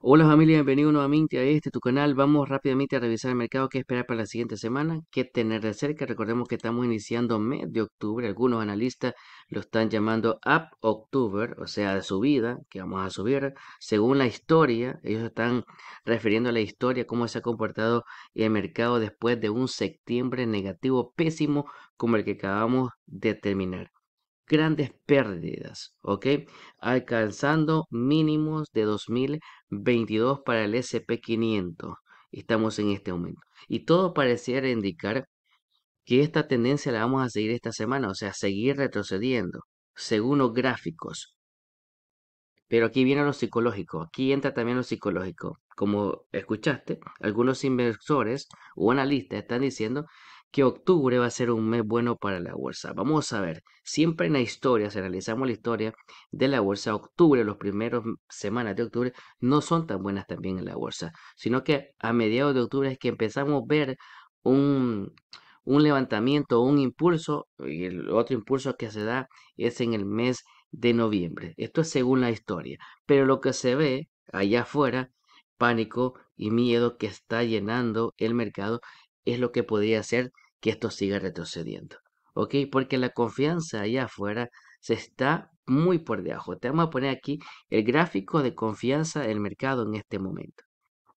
Hola familia, bienvenido nuevamente a este tu canal. Vamos rápidamente a revisar el mercado, qué esperar para la siguiente semana, qué tener de cerca. Recordemos que estamos iniciando mes de octubre. Algunos analistas lo están llamando up October, o sea, de subida, que vamos a subir. Según la historia, ellos están refiriendo a la historia, cómo se ha comportado el mercado después de un septiembre negativo pésimo como el que acabamos de terminar grandes pérdidas, ¿ok? Alcanzando mínimos de 2022 para el SP500. Estamos en este aumento. Y todo pareciera indicar que esta tendencia la vamos a seguir esta semana, o sea, seguir retrocediendo, según los gráficos. Pero aquí viene lo psicológico, aquí entra también lo psicológico. Como escuchaste, algunos inversores o analistas están diciendo que octubre va a ser un mes bueno para la bolsa. Vamos a ver, siempre en la historia, si analizamos la historia de la bolsa, octubre, los primeros semanas de octubre no son tan buenas también en la bolsa, sino que a mediados de octubre es que empezamos a ver un, un levantamiento, un impulso, y el otro impulso que se da es en el mes de noviembre. Esto es según la historia, pero lo que se ve allá afuera, pánico y miedo que está llenando el mercado es lo que podría hacer que esto siga retrocediendo. ¿Ok? Porque la confianza allá afuera se está muy por debajo. Te vamos a poner aquí el gráfico de confianza del mercado en este momento.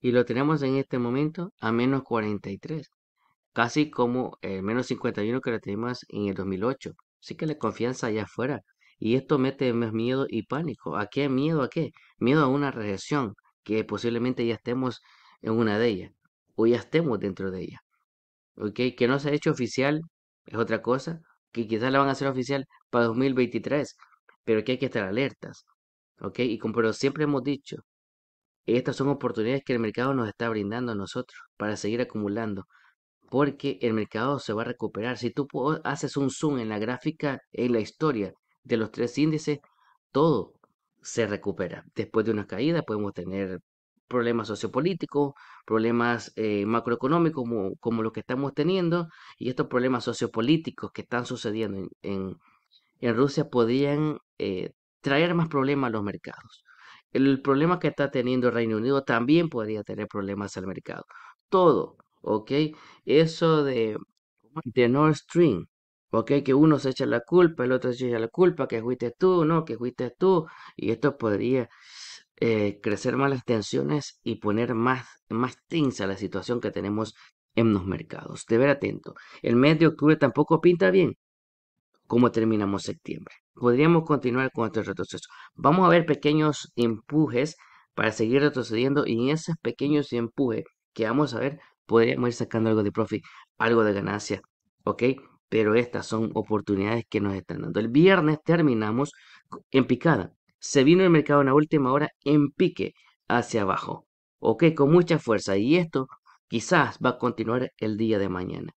Y lo tenemos en este momento a menos 43. Casi como el eh, menos 51 que lo tenemos en el 2008. Así que la confianza allá afuera. Y esto mete más miedo y pánico. ¿A qué miedo? ¿A qué? Miedo a una reacción. Que posiblemente ya estemos en una de ellas. O ya estemos dentro de ella. Que no se ha hecho oficial, es otra cosa, que quizás la van a hacer oficial para 2023, pero que hay que estar alertas, ¿ok? Y como siempre hemos dicho, estas son oportunidades que el mercado nos está brindando a nosotros para seguir acumulando, porque el mercado se va a recuperar. Si tú haces un zoom en la gráfica, en la historia de los tres índices, todo se recupera. Después de una caída podemos tener problemas sociopolíticos, problemas eh, macroeconómicos como, los que estamos teniendo, y estos problemas sociopolíticos que están sucediendo en, Rusia podrían eh, traer más problemas a los mercados. El problema que está teniendo el Reino Unido también podría tener problemas al mercado. Todo, ¿ok? Eso de, de Nord Stream, ¿ok? Que uno se echa la culpa, el otro se echa la culpa, que fuiste tú, no, que fuiste tú, y esto podría eh, crecer más las tensiones y poner más, más tensa la situación que tenemos en los mercados. Deber atento. El mes de octubre tampoco pinta bien como terminamos septiembre. Podríamos continuar con este retrocesos Vamos a ver pequeños empujes para seguir retrocediendo y en esos pequeños empujes que vamos a ver podríamos ir sacando algo de profit, algo de ganancia, ¿ok? Pero estas son oportunidades que nos están dando. El viernes terminamos en picada se vino el mercado en la última hora en pique hacia abajo, ok, con mucha fuerza y esto quizás va a continuar el día de mañana.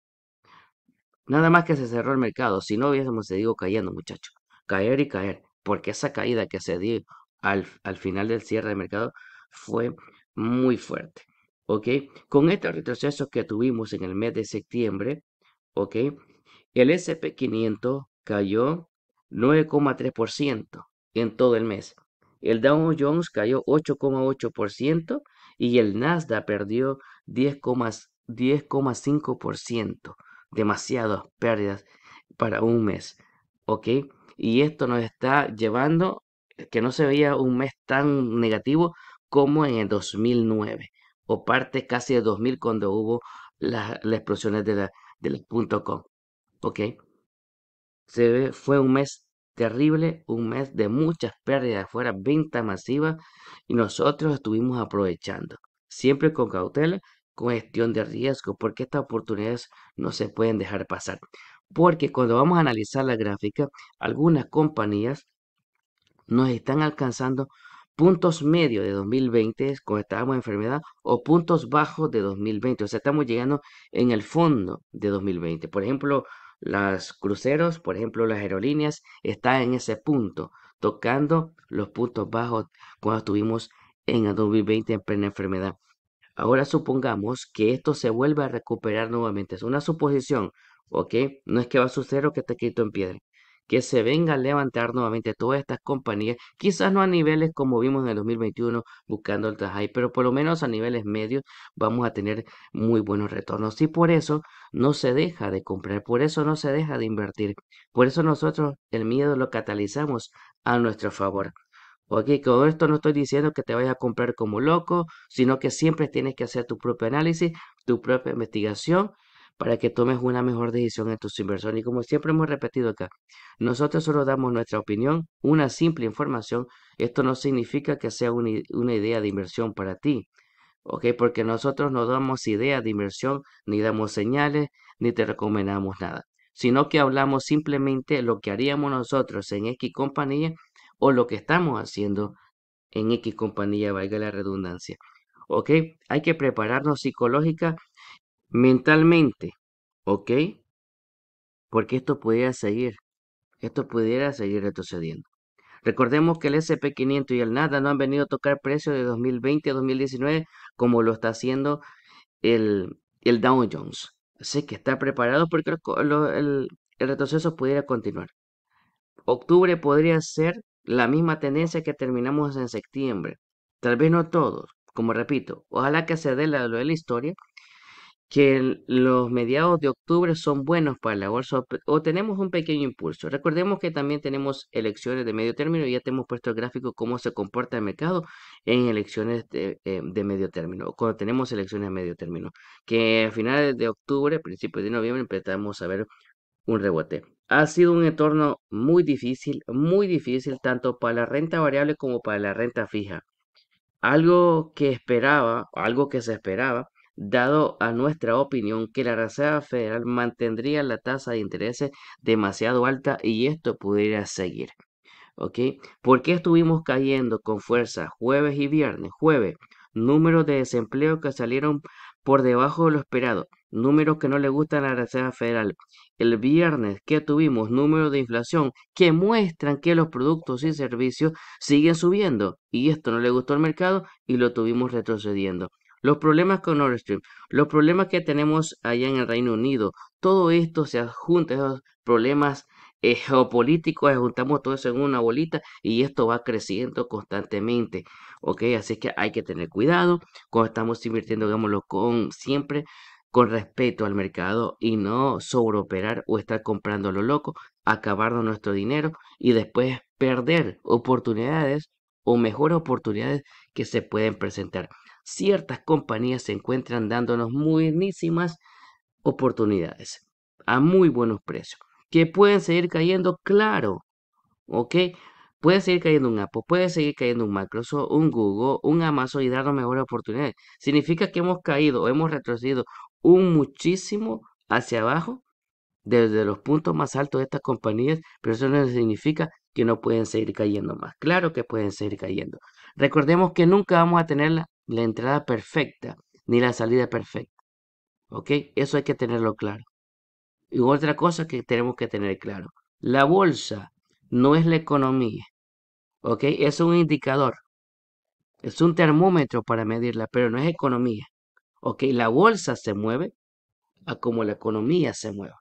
Nada más que se cerró el mercado, si no hubiésemos seguido cayendo muchachos, caer y caer, porque esa caída que se dio al, al final del cierre del mercado fue muy fuerte. ¿ok? Con estos retrocesos que tuvimos en el mes de septiembre, ¿ok? El SP500 cayó 9,3%, en todo el mes. El Dow Jones cayó 8,8% y el Nasdaq perdió 10,5%. Demasiadas pérdidas para un mes. ¿Ok? Y esto nos está llevando eh, que no se veía un mes tan negativo como en el 2009 o parte casi de 2000 cuando hubo las explosiones de la, .com. ¿Ok? Se ve, fue un mes terrible, un mes de muchas pérdidas fuera venta masiva, y nosotros estuvimos aprovechando, siempre con cautela, con gestión de riesgo, porque estas oportunidades no se pueden dejar pasar. Porque cuando vamos a analizar la gráfica, algunas compañías nos están alcanzando puntos medios de 2020 con estábamos enfermedad o puntos bajos de 2020. O sea, estamos llegando en el fondo de 2020. Por ejemplo, las cruceros, por ejemplo, las aerolíneas, están en ese punto, tocando los puntos bajos cuando estuvimos en el 2020 en plena enfermedad. Ahora supongamos que esto se vuelve a recuperar nuevamente. Es una suposición, ¿ok? No es que va a suceder o que te quito en piedra que se venga a levantar nuevamente todas estas compañías, quizás no a niveles como vimos en el 2021 buscando el high, pero por lo menos a niveles medios vamos a tener muy buenos retornos y por eso no se deja de comprar, por eso no se deja de invertir, por eso nosotros el miedo lo catalizamos a nuestro favor. Ok, con esto no estoy diciendo que te vayas a comprar como loco, sino que siempre tienes que hacer tu propio análisis, tu propia investigación para que tomes una mejor decisión en tus inversiones. Y como siempre hemos repetido acá, nosotros solo damos nuestra opinión, una simple información. Esto no significa que sea una, idea de inversión para ti. ¿ok? Porque nosotros no damos idea de inversión, ni damos señales, ni te recomendamos nada, sino que hablamos simplemente lo que haríamos nosotros en X compañía o lo que estamos haciendo en X compañía, valga la redundancia, ¿ok? Hay que prepararnos psicológicamente mentalmente, ¿ok? Porque esto pudiera seguir, esto pudiera seguir retrocediendo. Recordemos que el SP500 y el NADA no han venido a tocar precios de 2020 a 2019 como lo está haciendo el, el Dow Jones. Así que está preparado porque el, retroceso pudiera continuar. Octubre podría ser la misma tendencia que terminamos en septiembre. Tal vez no todos, como repito, ojalá que se dé la de la historia, que los mediados de octubre son buenos para la bolsa o tenemos un pequeño impulso. Recordemos que también tenemos elecciones de medio término y ya te hemos puesto el gráfico cómo se comporta el mercado en elecciones de, eh, de medio término, cuando tenemos elecciones de medio término, que a finales de octubre, principios de noviembre empezamos a ver un rebote. Ha sido un entorno muy difícil, muy difícil tanto para la renta variable como para la renta fija. Algo que esperaba, algo que se esperaba, dado a nuestra opinión que la Reserva Federal mantendría la tasa de interés demasiado alta y esto pudiera seguir. ¿Ok? ¿Por qué estuvimos cayendo con fuerza jueves y viernes? Jueves, números de desempleo que salieron por debajo de lo esperado, números que no le gustan a la Reserva Federal. El viernes que tuvimos números de inflación que muestran que los productos y servicios siguen subiendo y esto no le gustó al mercado y lo tuvimos retrocediendo los problemas con Nord Stream, los problemas que tenemos allá en el Reino Unido, todo esto se adjunta, esos problemas eh, geopolíticos, juntamos todo eso en una bolita y esto va creciendo constantemente, ¿ok? Así que hay que tener cuidado cuando estamos invirtiendo, digámoslo, con siempre con respeto al mercado y no sobreoperar o estar comprando lo loco, acabar nuestro dinero y después perder oportunidades o mejores oportunidades que se pueden presentar ciertas compañías se encuentran dándonos buenísimas oportunidades a muy buenos precios. Que pueden seguir cayendo, claro. ¿Ok? Puede seguir cayendo un Apple, puede seguir cayendo un Microsoft, un Google, un Amazon y darnos mejores oportunidades. ¿Significa que hemos caído hemos retrocedido un muchísimo hacia abajo desde los puntos más altos de estas compañías? Pero eso no significa que no pueden seguir cayendo más. Claro que pueden seguir cayendo. Recordemos que nunca vamos a tener la entrada perfecta ni la salida perfecta. ¿Ok? Eso hay que tenerlo claro. Y otra cosa que tenemos que tener claro. La bolsa no es la economía. ¿Ok? Es un indicador. Es un termómetro para medirla, pero no es economía. ¿Ok? La bolsa se mueve a como la economía se mueva.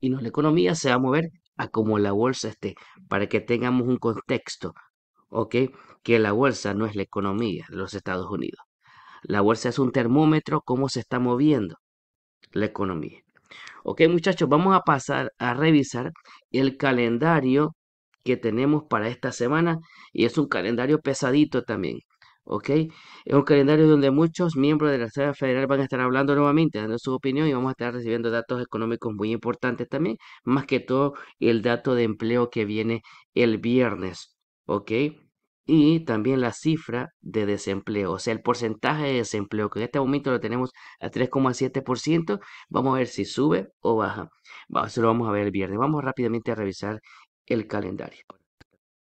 Y no, la economía se va a mover a como la bolsa esté, para que tengamos un contexto. ¿Ok? que la bolsa no es la economía de los Estados Unidos. La bolsa es un termómetro, cómo se está moviendo la economía. Ok, muchachos, vamos a pasar a revisar el calendario que tenemos para esta semana y es un calendario pesadito también. ¿ok? Es un calendario donde muchos miembros de la sede Federal van a estar hablando nuevamente, dando su opinión y vamos a estar recibiendo datos económicos muy importantes también, más que todo el dato de empleo que viene el viernes, ¿ok? y también la cifra de desempleo, o sea, el porcentaje de desempleo, que en este momento lo tenemos a 3,7%. Vamos a ver si sube o baja. eso lo vamos a ver el viernes. Vamos rápidamente a revisar el calendario.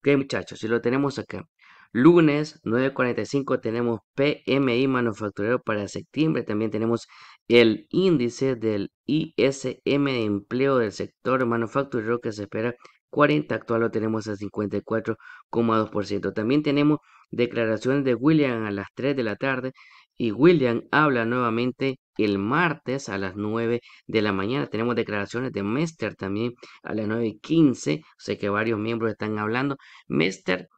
Ok, muchachos, si lo tenemos acá. Lunes 9.45 tenemos PMI manufacturero para septiembre. También tenemos el índice del ISM de empleo del sector manufacturero que se espera 40, actual lo tenemos a 54,2%. También tenemos declaraciones de William a las 3 de la tarde y William habla nuevamente el martes a las 9 de la mañana. Tenemos declaraciones de Mester también a las 9 y 15. Sé que varios miembros están hablando. Mester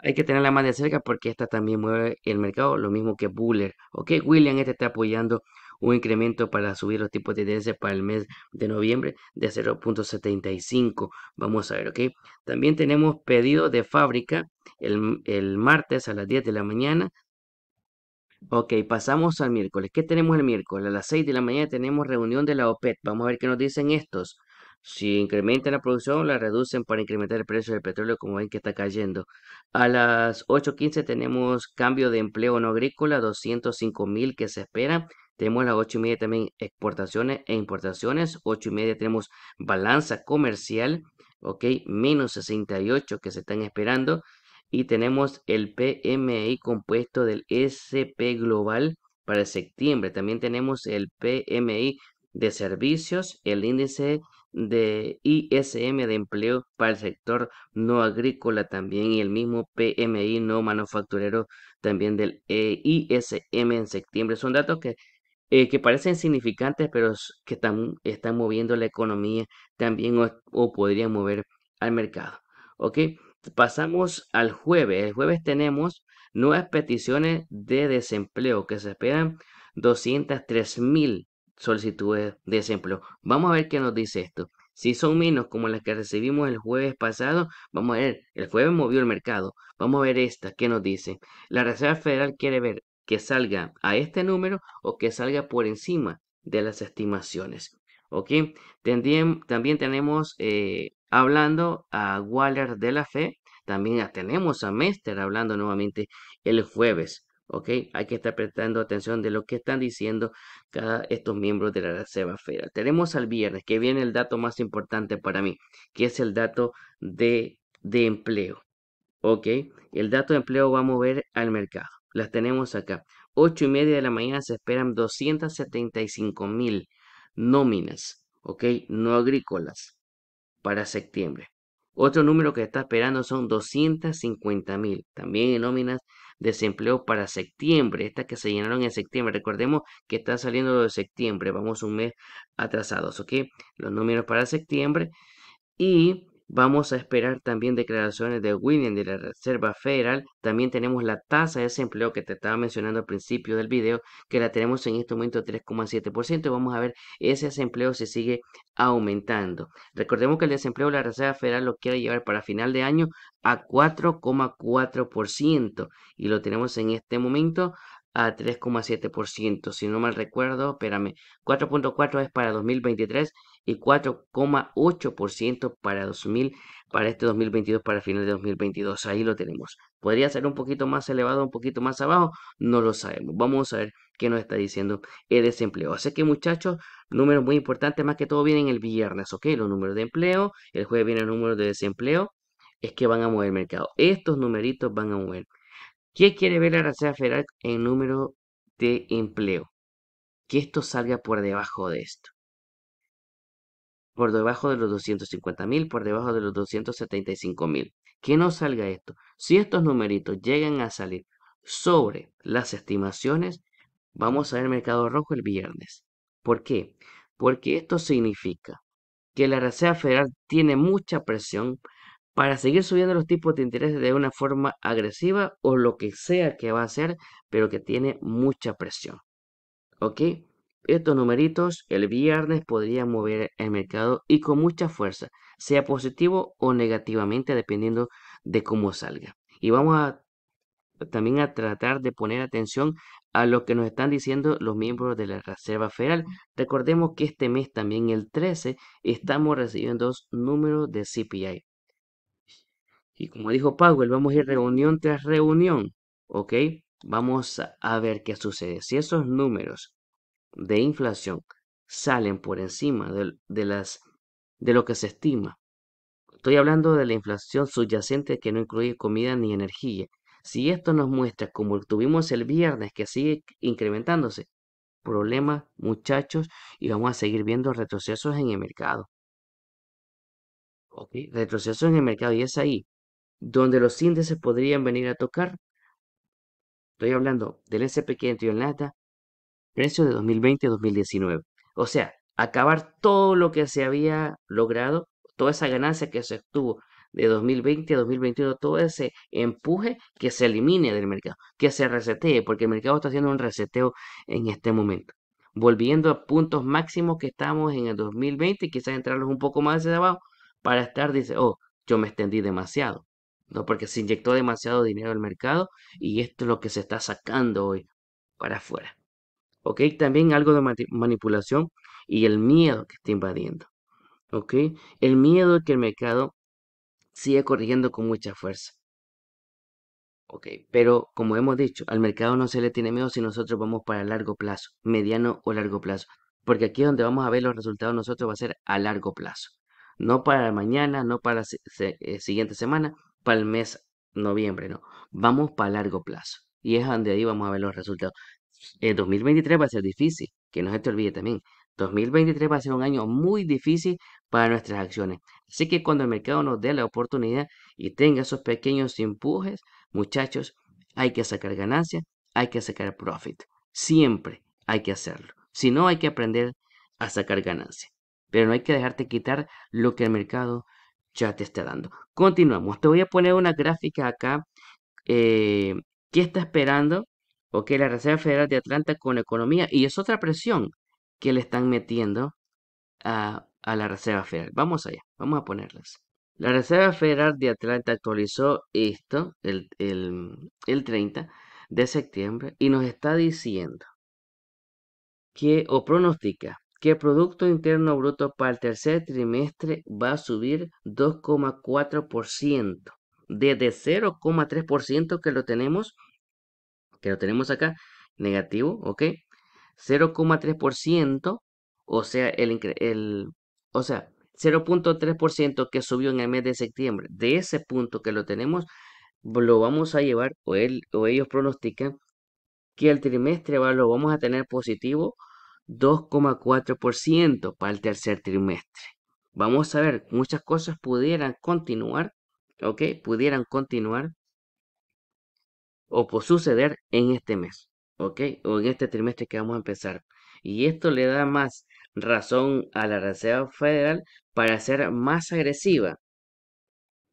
hay que tenerla más de cerca porque esta también mueve el mercado, lo mismo que Buller. Ok, William este está apoyando un incremento para subir los tipos de interés para el mes de noviembre de 0.75. Vamos a ver, ¿ok? También tenemos pedido de fábrica el, martes a las 10 de la mañana. Ok, pasamos al miércoles. ¿Qué tenemos el miércoles? A las 6 de la mañana tenemos reunión de la opet Vamos a ver qué nos dicen estos. Si incrementan la producción, la reducen para incrementar el precio del petróleo, como ven que está cayendo. A las 8.15 tenemos cambio de empleo no agrícola, 205 mil que se espera. Tenemos las 8 y media también exportaciones e importaciones. 8 y media tenemos balanza comercial, ok, menos 68 que se están esperando. Y tenemos el PMI compuesto del SP global para septiembre. También tenemos el PMI de servicios, el índice de ISM de empleo para el sector no agrícola también y el mismo PMI no manufacturero también del e ISM en septiembre. Son datos que eh, que parecen significantes, pero que están, están moviendo la economía también o, podrían mover al mercado. ¿Ok? Pasamos al jueves. El jueves tenemos nuevas peticiones de desempleo que se esperan 203 mil solicitudes de desempleo. Vamos a ver qué nos dice esto. Si son menos como las que recibimos el jueves pasado, vamos a ver, el jueves movió el mercado. Vamos a ver esta, ¿qué nos dice? La Reserva Federal quiere ver que salga a este número o que salga por encima de las estimaciones. ¿Ok? También, también tenemos eh, hablando a Waller de la Fe, también tenemos a Mester hablando nuevamente el jueves. ¿Ok? Hay que estar prestando atención de lo que están diciendo cada estos miembros de la Reserva Federal. Tenemos al viernes, que viene el dato más importante para mí, que es el dato de, de empleo. ¿Ok? El dato de empleo va a mover al mercado las tenemos acá. 8 y media de la mañana se esperan 275 mil nóminas, ¿ok? No agrícolas para septiembre. Otro número que está esperando son 250 mil, también en nóminas desempleo para septiembre, estas que se llenaron en septiembre. Recordemos que está saliendo de septiembre, vamos un mes atrasados, ¿ok? Los números para septiembre y Vamos a esperar también declaraciones de William de la Reserva Federal. También tenemos la tasa de desempleo que te estaba mencionando al principio del video, que la tenemos en este momento 3,7%. Vamos a ver ese desempleo se sigue aumentando. Recordemos que el desempleo de la Reserva Federal lo quiere llevar para final de año a 4,4% y lo tenemos en este momento a 3,7%. Si no mal recuerdo, espérame, 4.4 es para 2023 y 4,8% para 2000, para este 2022, para final de 2022. Ahí lo tenemos. ¿Podría ser un poquito más elevado, un poquito más abajo? No lo sabemos. Vamos a ver qué nos está diciendo el desempleo. Así que muchachos, números muy importantes, más que todo vienen el viernes, ¿ok? Los números de empleo, el jueves viene el número de desempleo, es que van a mover el mercado. Estos numeritos van a mover. ¿Qué quiere ver la Reserva Federal en número de empleo? Que esto salga por debajo de esto por debajo de los mil, por debajo de los mil, Que no salga esto. Si estos numeritos llegan a salir sobre las estimaciones, vamos a ver mercado rojo el viernes. ¿Por qué? Porque esto significa que la Reserva Federal tiene mucha presión para seguir subiendo los tipos de interés de una forma agresiva o lo que sea que va a hacer, pero que tiene mucha presión. ¿Ok? estos numeritos el viernes podrían mover el mercado y con mucha fuerza, sea positivo o negativamente dependiendo de cómo salga. Y vamos a también a tratar de poner atención a lo que nos están diciendo los miembros de la Reserva Federal. Recordemos que este mes también el 13 estamos recibiendo dos números de CPI. Y como dijo Powell, vamos a ir reunión tras reunión, ¿ok? Vamos a ver qué sucede. Si esos números de inflación salen por encima de, las, de lo que se estima. Estoy hablando de la inflación subyacente que no incluye comida ni energía. Si esto nos muestra, como tuvimos el viernes, que sigue incrementándose, problema muchachos, y vamos a seguir viendo retrocesos en el mercado. ¿Ok? Retrocesos en el mercado, y es ahí donde los índices podrían venir a tocar. Estoy hablando del SP500 y precio de 2020-2019. O sea, acabar todo lo que se había logrado, toda esa ganancia que se obtuvo de 2020 a 2021, todo ese empuje que se elimine del mercado, que se resetee, porque el mercado está haciendo un reseteo en este momento. Volviendo a puntos máximos que estamos en el 2020, quizás entrarlos un poco más hacia abajo, para estar, dice, oh, yo me extendí demasiado. No, porque se inyectó demasiado dinero al mercado y esto es lo que se está sacando hoy para afuera. También algo de manipulación y el miedo que está invadiendo, El miedo que el mercado sigue corrigiendo con mucha fuerza. pero como hemos dicho, al mercado no se le tiene miedo si nosotros vamos para largo plazo, mediano o largo plazo, porque aquí es donde vamos a ver los resultados nosotros va a ser a largo plazo, no para mañana, no para la eh, siguiente semana, para el mes noviembre, no, vamos para largo plazo y es donde ahí vamos a ver los resultados el eh, 2023 va a ser difícil, que no se te olvide también. 2023 va a ser un año muy difícil para nuestras acciones. Así que cuando el mercado nos dé la oportunidad y tenga esos pequeños empujes, muchachos, hay que sacar ganancia, hay que sacar profit. Siempre hay que hacerlo. Si no, hay que aprender a sacar ganancia. Pero no hay que dejarte quitar lo que el mercado ya te está dando. Continuamos. Te voy a poner una gráfica acá eh, que está esperando porque La Reserva Federal de Atlanta con economía y es otra presión que le están metiendo a, la Reserva Federal. Vamos allá, vamos a ponerlas. La Reserva Federal de Atlanta actualizó esto el, el 30 de septiembre y nos está diciendo que o pronostica que el Producto Interno Bruto para el tercer trimestre va a subir 2,4%, desde 0,3% que lo tenemos que lo tenemos acá, negativo, ¿ok? 0,3%, o sea, el, el o sea, 0.3% que subió en el mes de septiembre. De ese punto que lo tenemos, lo vamos a llevar, o, él, o ellos pronostican, que el trimestre va, lo vamos a tener positivo 2,4% para el tercer trimestre. Vamos a ver, muchas cosas pudieran continuar, ¿ok? Pudieran continuar o por suceder en este mes, ¿ok? O en este trimestre que vamos a empezar. Y esto le da más razón a la Reserva Federal para ser más agresiva,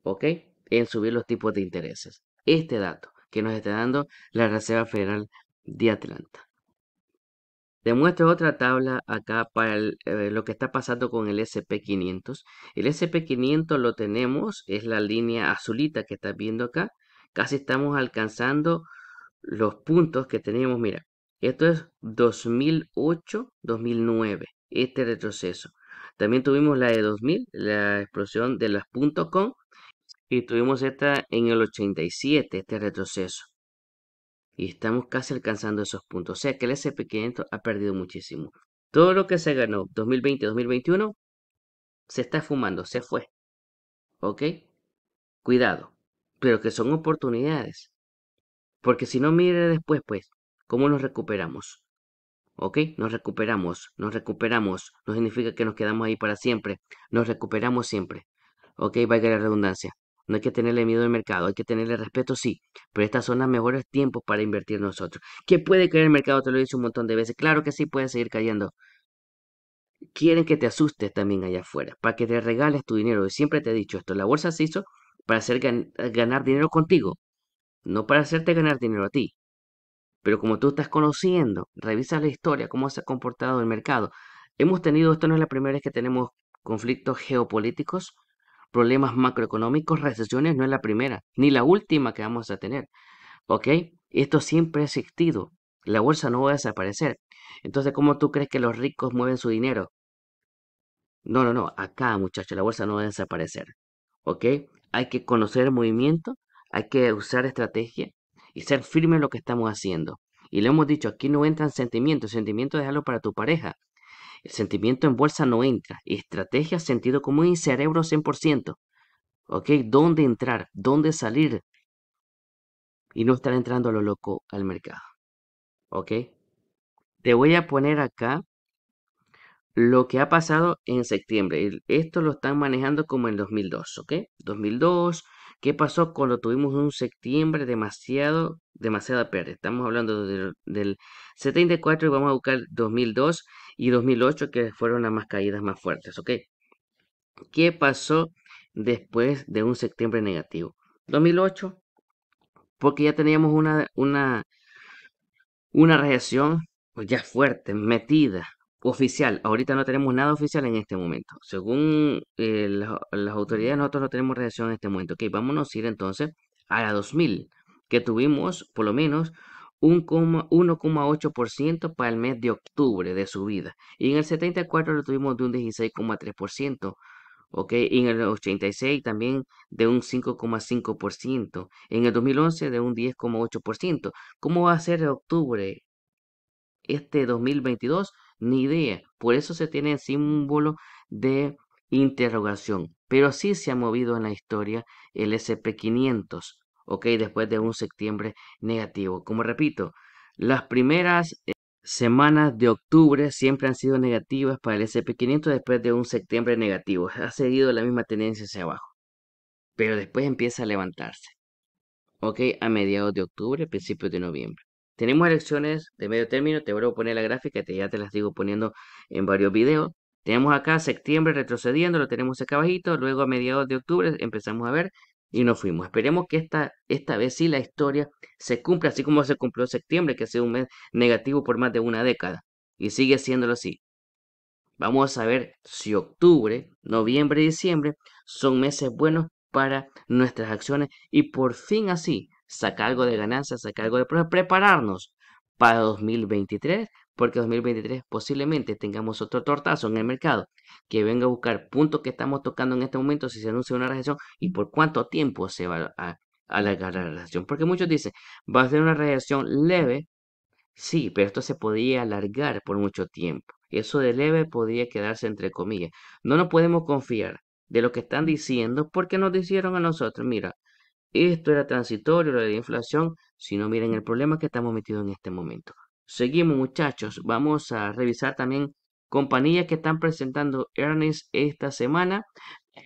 ¿ok? En subir los tipos de intereses. Este dato que nos está dando la Reserva Federal de Atlanta. Demuestro otra tabla acá para eh, lo que está pasando con el SP500. El SP500 lo tenemos, es la línea azulita que estás viendo acá. Casi estamos alcanzando los puntos que teníamos. Mira, esto es 2008-2009, este retroceso. También tuvimos la de 2000, la explosión de las .com y tuvimos esta en el 87, este retroceso. Y estamos casi alcanzando esos puntos. O sea que el SP500 ha perdido muchísimo. Todo lo que se ganó 2020-2021 se está fumando, se fue. ¿Ok? Cuidado pero que son oportunidades. Porque si no, mire después, pues, cómo nos recuperamos. ¿Ok? Nos recuperamos, nos recuperamos. No significa que nos quedamos ahí para siempre. Nos recuperamos siempre. ¿Ok? Valga la redundancia. No hay que tenerle miedo al mercado, hay que tenerle respeto, sí, pero estas son las mejores tiempos para invertir nosotros. ¿Qué puede caer el mercado? Te lo he dicho un montón de veces. Claro que sí, puede seguir cayendo. Quieren que te asustes también allá afuera, para que te regales tu dinero. Y siempre te he dicho esto, la bolsa se hizo para hacer ganar dinero contigo, no para hacerte ganar dinero a ti. Pero como tú estás conociendo, revisa la historia, cómo se ha comportado el mercado. Hemos tenido, esto no es la primera vez que tenemos conflictos geopolíticos, problemas macroeconómicos, recesiones, no es la primera, ni la última que vamos a tener. ¿Ok? Esto siempre ha existido. La bolsa no va a desaparecer. Entonces, ¿cómo tú crees que los ricos mueven su dinero? No, no, no. Acá, muchachos, la bolsa no va a desaparecer. ¿Ok? hay que conocer el movimiento, hay que usar estrategia y ser firme en lo que estamos haciendo. Y lo hemos dicho, aquí no entran sentimientos, sentimientos algo para tu pareja. El sentimiento en bolsa no entra. Estrategia, sentido común y cerebro 100%. ¿Ok? ¿Dónde entrar? ¿Dónde salir? Y no estar entrando a lo loco al mercado. ¿Ok? Te voy a poner acá lo que ha pasado en septiembre. Esto lo están manejando como en 2002, ¿ok? 2002, ¿qué pasó cuando tuvimos un septiembre demasiado, demasiada pérdida? Estamos hablando del 74 y vamos a buscar 2002 y 2008, que fueron las más caídas más fuertes, ¿ok? ¿Qué pasó después de un septiembre negativo? 2008, porque ya teníamos una, una, una pues, ya fuerte, metida, Oficial, ahorita no tenemos nada oficial en este momento. Según eh, las autoridades, nosotros no tenemos reacción en este momento. Ok, vámonos a ir entonces a la 2000, que tuvimos por lo menos 1,8% para el mes de octubre de subida. Y en el 74 lo tuvimos de un 16,3%. Ok, y en el 86 también de un 5,5%. En el 2011 de un 10,8%. ¿Cómo va a ser octubre este 2022? ni idea. Por eso se tiene el símbolo de interrogación. Pero sí se ha movido en la historia el SP500, ¿ok? Después de un septiembre negativo. Como repito, las primeras eh, semanas de octubre siempre han sido negativas para el SP500 después de un septiembre negativo. Ha seguido la misma tendencia hacia abajo. Pero después empieza a levantarse. ¿Ok? A mediados de octubre, principios de noviembre. Tenemos elecciones de medio término, te voy a poner la gráfica, te, ya te las digo poniendo en varios videos. Tenemos acá septiembre retrocediendo, lo tenemos acá abajito, luego a mediados de octubre empezamos a ver y nos fuimos. Esperemos que esta, esta vez sí la historia se cumpla, así como se cumplió septiembre, que ha sido un mes negativo por más de una década y sigue siéndolo así. Vamos a ver si octubre, noviembre y diciembre son meses buenos para nuestras acciones y por fin así sacar algo de ganancias, sacar algo de prepararnos para 2023, porque 2023 posiblemente tengamos otro tortazo en el mercado que venga a buscar puntos que estamos tocando en este momento si se anuncia una reacción y por cuánto tiempo se va a alargar la reacción, Porque muchos dicen, va a ser una reacción leve, sí, pero esto se podía alargar por mucho tiempo. Eso de leve Podría quedarse entre comillas. No nos podemos confiar de lo que están diciendo porque nos dijeron a nosotros, mira, esto era transitorio, lo de la inflación, si no miren el problema que estamos metidos en este momento. Seguimos muchachos, vamos a revisar también compañías que están presentando earnings esta semana.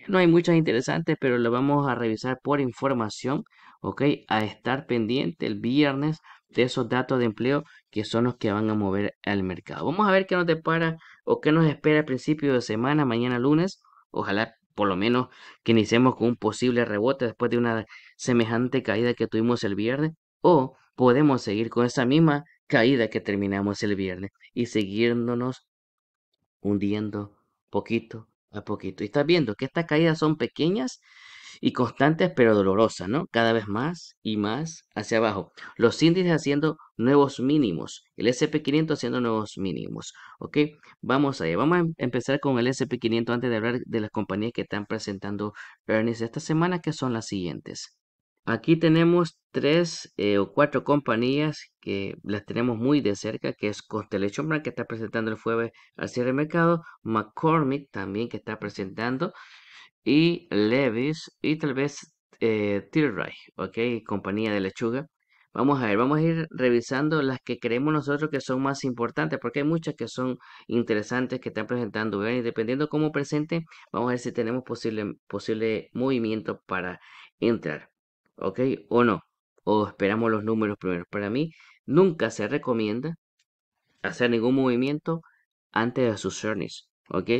No hay muchas interesantes, pero lo vamos a revisar por información, ¿ok? A estar pendiente el viernes de esos datos de empleo que son los que van a mover al mercado. Vamos a ver qué nos depara o qué nos espera a principio de semana, mañana lunes. Ojalá por lo menos que iniciemos con un posible rebote después de una semejante caída que tuvimos el viernes, o podemos seguir con esa misma caída que terminamos el viernes y seguirnos hundiendo poquito a poquito. Y estás viendo que estas caídas son pequeñas y constantes pero dolorosas, ¿no? Cada vez más y más hacia abajo. Los índices haciendo nuevos mínimos, el SP500 haciendo nuevos mínimos, ¿ok? Vamos allá, vamos a em, empezar con el SP500 antes de hablar de las compañías que están presentando earnings esta semana, que son las siguientes. Aquí tenemos tres eh, o cuatro compañías que las tenemos muy de cerca, que es Constellation Brand, que está presentando el jueves al cierre de mercado, McCormick también que está presentando, y Levis y tal vez eh, Tilray, ¿ok? Compañía de lechuga. Vamos a ver, vamos a ir revisando las que creemos nosotros que son más importantes, porque hay muchas que son interesantes que están presentando. Y dependiendo cómo presente, vamos a ver si tenemos posible, posible movimiento para entrar, ¿ok? O no, o esperamos los números primero. Para mí, nunca se recomienda hacer ningún movimiento antes de sus earnings. ¿ok?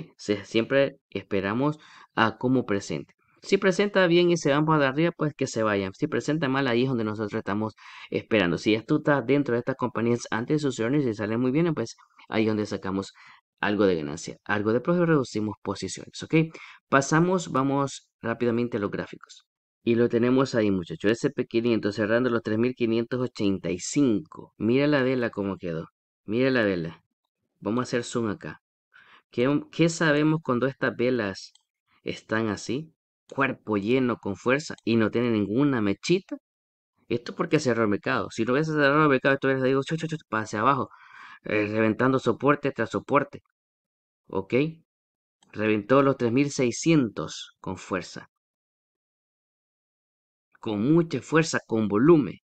siempre esperamos a cómo presente. Si presenta bien y se van para arriba, pues que se vayan. Si presenta mal, ahí es donde nosotros estamos esperando. Si ya tú estás dentro de estas compañías antes de sus y sale muy bien, pues ahí es donde sacamos algo de ganancia, algo de profit, reducimos posiciones, ¿ok? Pasamos, vamos rápidamente a los gráficos. Y lo tenemos ahí, muchachos. SP500 cerrando los 3585. Mira la vela como quedó. Mira la vela. Vamos a hacer zoom acá. ¿Qué, sabemos cuando estas velas están así? Cuerpo lleno con fuerza y no tiene ninguna mechita. Esto es porque cerró el mercado. Si no hubiese cerrado el mercado, esto hubiese ido para hacia abajo, eh, reventando soporte tras soporte. ¿Ok? Reventó los 3600 con fuerza. Con mucha fuerza, con volumen.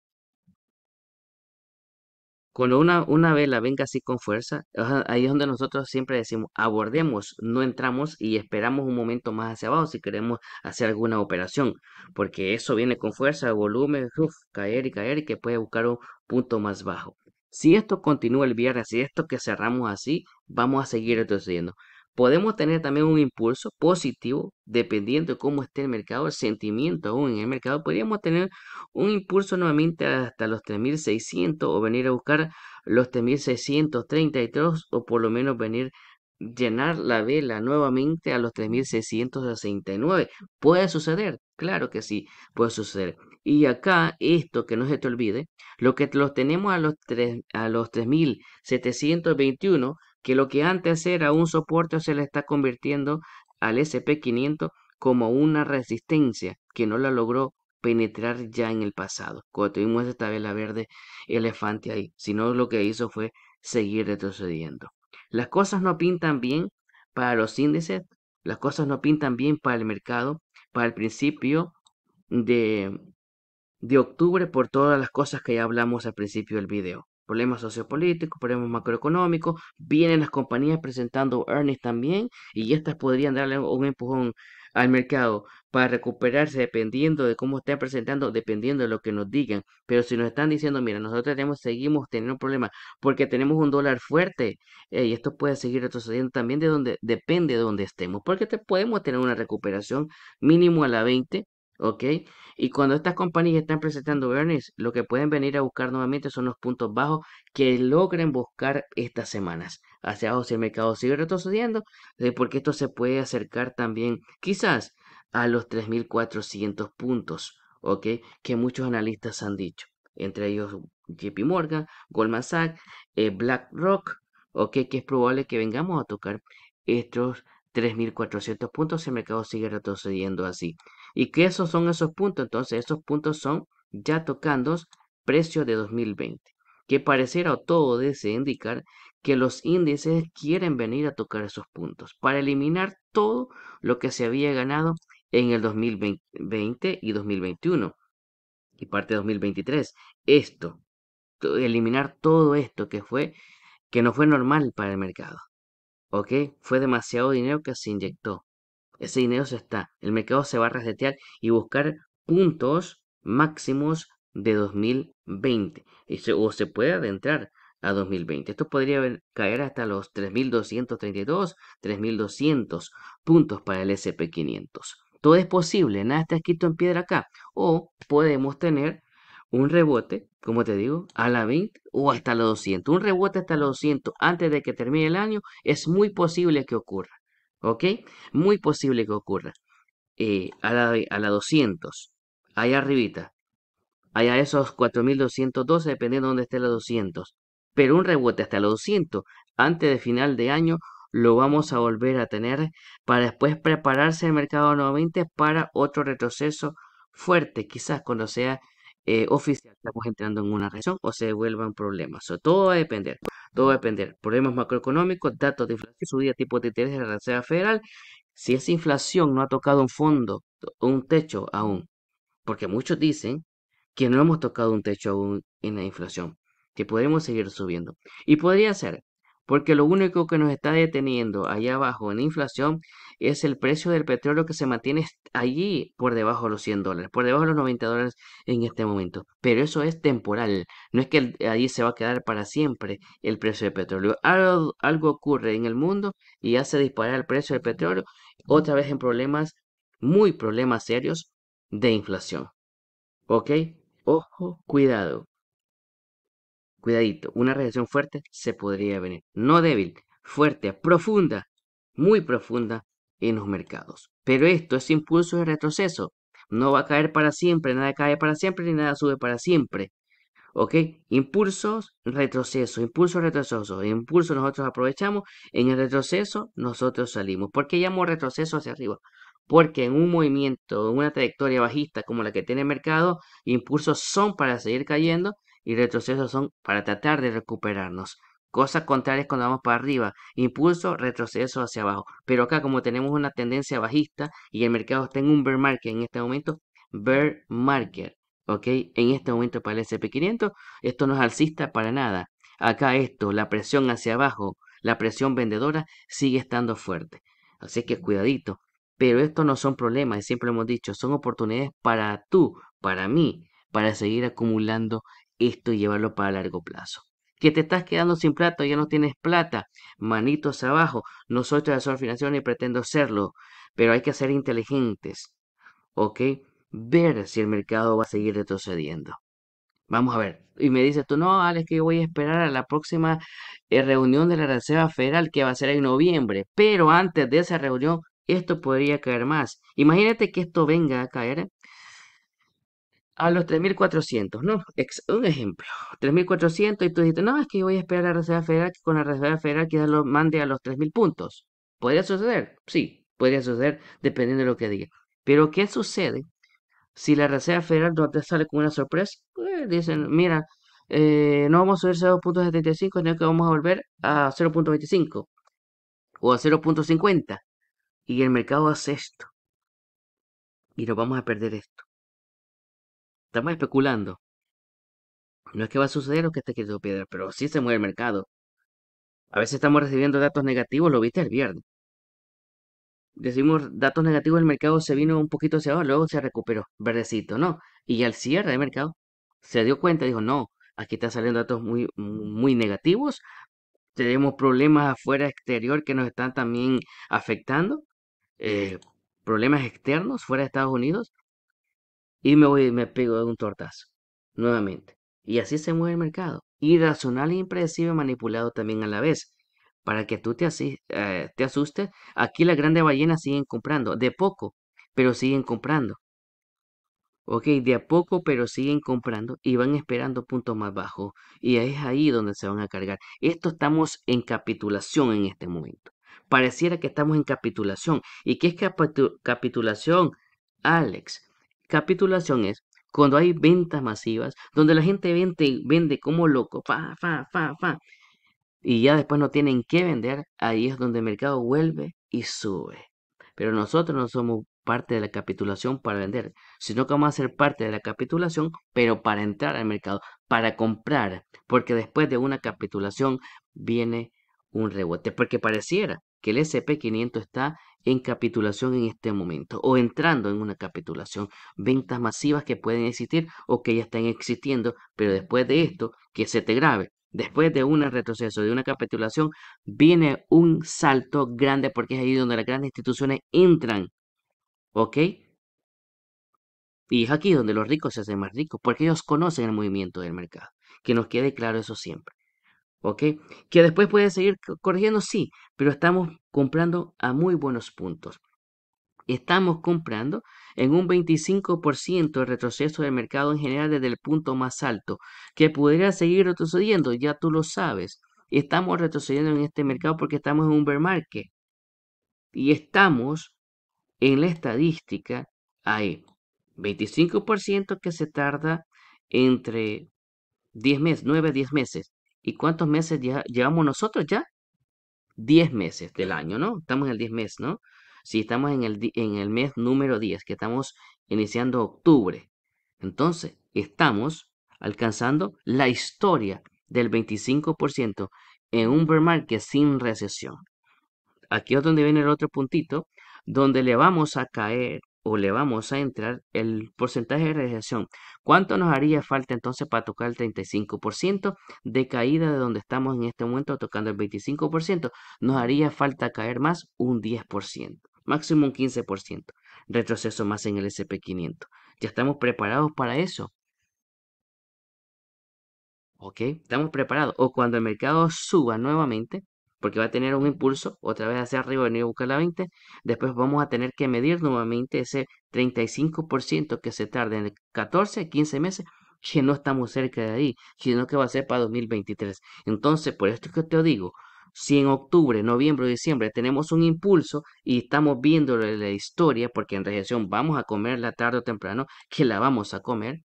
Cuando una, vela venga así con fuerza, ahí es donde nosotros siempre decimos abordemos, no entramos y esperamos un momento más hacia abajo si queremos hacer alguna operación, porque eso viene con fuerza, volumen, caer y caer y que puede buscar un punto más bajo. Si esto continúa el viernes, si esto que cerramos así, vamos a seguir retrocediendo podemos tener también un impulso positivo, dependiendo de cómo esté el mercado, el sentimiento aún en el mercado, podríamos tener un impulso nuevamente hasta los 3.600 o venir a buscar los 3.633 o por lo menos venir llenar la vela nuevamente a los 3.669. Puede suceder, claro que sí, puede suceder. Y acá, esto que no se te olvide, lo que los tenemos a los, 3, a los 3.721 que lo que antes era un soporte se le está convirtiendo al SP500 como una resistencia que no la logró penetrar ya en el pasado. Cuando tuvimos esta vela verde elefante ahí, sino lo que hizo fue seguir retrocediendo. Las cosas no pintan bien para los índices, las cosas no pintan bien para el mercado, para el principio de, de octubre por todas las cosas que ya hablamos al principio del video problemas sociopolíticos, problemas macroeconómicos, vienen las compañías presentando earnings también y estas podrían darle un empujón al mercado para recuperarse dependiendo de cómo estén presentando, dependiendo de lo que nos digan. Pero si nos están diciendo, mira, nosotros tenemos, seguimos teniendo un problema porque tenemos un dólar fuerte eh, y esto puede seguir retrocediendo también de donde, depende de donde estemos, porque te, podemos tener una recuperación mínimo a la 20 ¿Ok? Y cuando estas compañías están presentando earnings, lo que pueden venir a buscar nuevamente son los puntos bajos que logren buscar estas semanas. Hacia abajo, si el mercado sigue retrocediendo, porque esto se puede acercar también quizás a los 3.400 puntos, ¿ok? Que muchos analistas han dicho, entre ellos JP Morgan, Goldman Sachs, eh, BlackRock, ¿ok? Que es probable que vengamos a tocar estos 3.400 puntos si el mercado sigue retrocediendo así. ¿Y que esos son esos puntos? Entonces, esos puntos son ya tocando precios de 2020, que pareciera o todo desea indicar que los índices quieren venir a tocar esos puntos para eliminar todo lo que se había ganado en el 2020 y 2021 y parte de 2023. Esto, eliminar todo esto que fue que no fue normal para el mercado. ¿Ok? Fue demasiado dinero que se inyectó. Ese dinero se está. El mercado se va a resetear y buscar puntos máximos de 2020. o se puede adentrar a 2020. Esto podría caer hasta los 3.232, 3.200 puntos para el SP500. Todo es posible, nada está escrito en piedra acá. O podemos tener un rebote, como te digo, a la 20 o hasta los 200. Un rebote hasta los 200 antes de que termine el año es muy posible que ocurra. ¿Ok? Muy posible que ocurra. Eh, a, la, a la 200, allá arribita, allá esos 4212, dependiendo de dónde esté la 200. Pero un rebote hasta la 200, antes de final de año, lo vamos a volver a tener para después prepararse el mercado nuevamente para otro retroceso fuerte, quizás cuando sea eh, oficial estamos entrando en una región o se vuelvan problemas. todo va a depender. Todo va a depender. Problemas macroeconómicos, datos de inflación, subida tipo de interés de la Reserva Federal. Si esa inflación no ha tocado un fondo, un techo aún, porque muchos dicen que no hemos tocado un techo aún en la inflación, que podemos seguir subiendo. Y podría ser, porque lo único que nos está deteniendo allá abajo en inflación es el precio del petróleo que se mantiene allí por debajo de los 100 dólares, por debajo de los 90 dólares en este momento. Pero eso es temporal, no es que allí se va a quedar para siempre el precio del petróleo. Algo, ocurre en el mundo y hace disparar el precio del petróleo, otra vez en problemas, muy problemas serios de inflación. ¿Ok? Ojo, cuidado. Cuidadito, una reacción fuerte se podría venir. No débil, fuerte, profunda, muy profunda en los mercados. Pero esto es impulso y retroceso. No va a caer para siempre, nada cae para siempre ni nada sube para siempre. ¿Ok? Impulsos, retroceso, impulso, retroceso. Impulso nosotros aprovechamos, en el retroceso nosotros salimos. ¿Por qué llamo retroceso hacia arriba? Porque en un movimiento, en una trayectoria bajista como la que tiene el mercado, impulsos son para seguir cayendo y retrocesos son para tratar de recuperarnos. Cosas contrarias cuando vamos para arriba, impulso, retroceso hacia abajo. Pero acá como tenemos una tendencia bajista y el mercado está en un bear market en este momento, bear market, ¿ok? En este momento para el SP500, esto no es alcista para nada. Acá esto, la presión hacia abajo, la presión vendedora sigue estando fuerte. Así que cuidadito. Pero estos no son problemas, siempre hemos dicho, son oportunidades para tú, para mí, para seguir acumulando esto y llevarlo para largo plazo que te estás quedando sin plato, ya no tienes plata, manitos abajo, no soy asesor financiero ni pretendo serlo, pero hay que ser inteligentes, ¿ok? Ver si el mercado va a seguir retrocediendo. Vamos a ver. Y me dices tú, no, Alex, que yo voy a esperar a la próxima eh, reunión de la Reserva Federal que va a ser en noviembre. Pero antes de esa reunión, esto podría caer más. Imagínate que esto venga a caer a los 3.400, ¿no? un ejemplo, 3.400 y tú dices, no, es que yo voy a esperar a la Reserva Federal que con la Reserva Federal quizás lo mande a los 3.000 puntos. ¿Podría suceder? Sí, podría suceder dependiendo de lo que diga. Pero ¿qué sucede si la Reserva Federal no te sale con una sorpresa? Pues dicen, mira, eh, no vamos a subirse a 2.75, sino que vamos a volver a 0.25 o a 0.50. Y el mercado hace esto. Y nos vamos a perder esto. Estamos especulando. No es que va a suceder o que esté quieto piedra, pero sí se mueve el mercado. A veces estamos recibiendo datos negativos, lo viste el viernes. decimos datos negativos, el mercado se vino un poquito hacia abajo, luego se recuperó, verdecito, ¿no? Y al cierre del mercado se dio cuenta, dijo, no, aquí están saliendo datos muy, muy negativos, tenemos problemas afuera exterior que nos están también afectando, eh, problemas externos fuera de Estados Unidos, y me voy me pego de un tortazo, nuevamente. Y así se mueve el mercado, irracional e impredecible manipulado también a la vez. Para que tú eh, te, asustes, aquí las grandes ballenas siguen comprando, de poco, pero siguen comprando. Ok, de a poco, pero siguen comprando y van esperando puntos más bajos. Y es ahí donde se van a cargar. Esto estamos en capitulación en este momento. Pareciera que estamos en capitulación. ¿Y qué es capitulación, Alex? Capitulación es cuando hay ventas masivas, donde la gente vende, vende como loco, fa, fa, fa, fa, y ya después no tienen que vender, ahí es donde el mercado vuelve y sube. Pero nosotros no somos parte de la capitulación para vender, sino que vamos a ser parte de la capitulación, pero para entrar al mercado, para comprar, porque después de una capitulación viene un rebote, porque pareciera que el SP500 está en capitulación en este momento o entrando en una capitulación. Ventas masivas que pueden existir o que ya están existiendo, pero después de esto, que se te grave. Después de un retroceso, de una capitulación, viene un salto grande porque es ahí donde las grandes instituciones entran. ¿Ok? Y es aquí donde los ricos se hacen más ricos porque ellos conocen el movimiento del mercado. Que nos quede claro eso siempre. Que después puede seguir corrigiendo, sí, pero estamos comprando a muy buenos puntos. Estamos comprando en un 25% el retroceso del mercado en general desde el punto más alto, que podría seguir retrocediendo, ya tú lo sabes. Estamos retrocediendo en este mercado porque estamos en un bear market. Y estamos en la estadística ahí. 25% que se tarda entre 10 meses, 9 a 10 meses. ¿Y cuántos meses ya llevamos nosotros ya? 10 meses del año, ¿no? Estamos en el 10 mes, ¿no? Si estamos en el, en el mes número 10, que estamos iniciando octubre. Entonces, estamos alcanzando la historia del 25% en un bear market sin recesión. Aquí es donde viene el otro puntito, donde le vamos a caer o le vamos a entrar el porcentaje de recesión ¿Cuánto nos haría falta entonces para tocar el 35% de caída de donde estamos en este momento tocando el 25%? Nos haría falta caer más un 10%, máximo un 15%, retroceso más en el SP500. ¿Ya estamos preparados para eso? ¿Ok? Estamos preparados. O cuando el mercado suba nuevamente, porque va a tener un impulso otra vez hacia arriba, venir a buscar la 20, después vamos a tener que medir nuevamente ese 35% que se tarda en 14, 15 meses, que no estamos cerca de ahí, sino que va a ser para 2023. Entonces, por esto que te digo, si en octubre, noviembre, diciembre tenemos un impulso y estamos viendo la historia, porque en regresión vamos a comerla tarde o temprano, que la vamos a comer,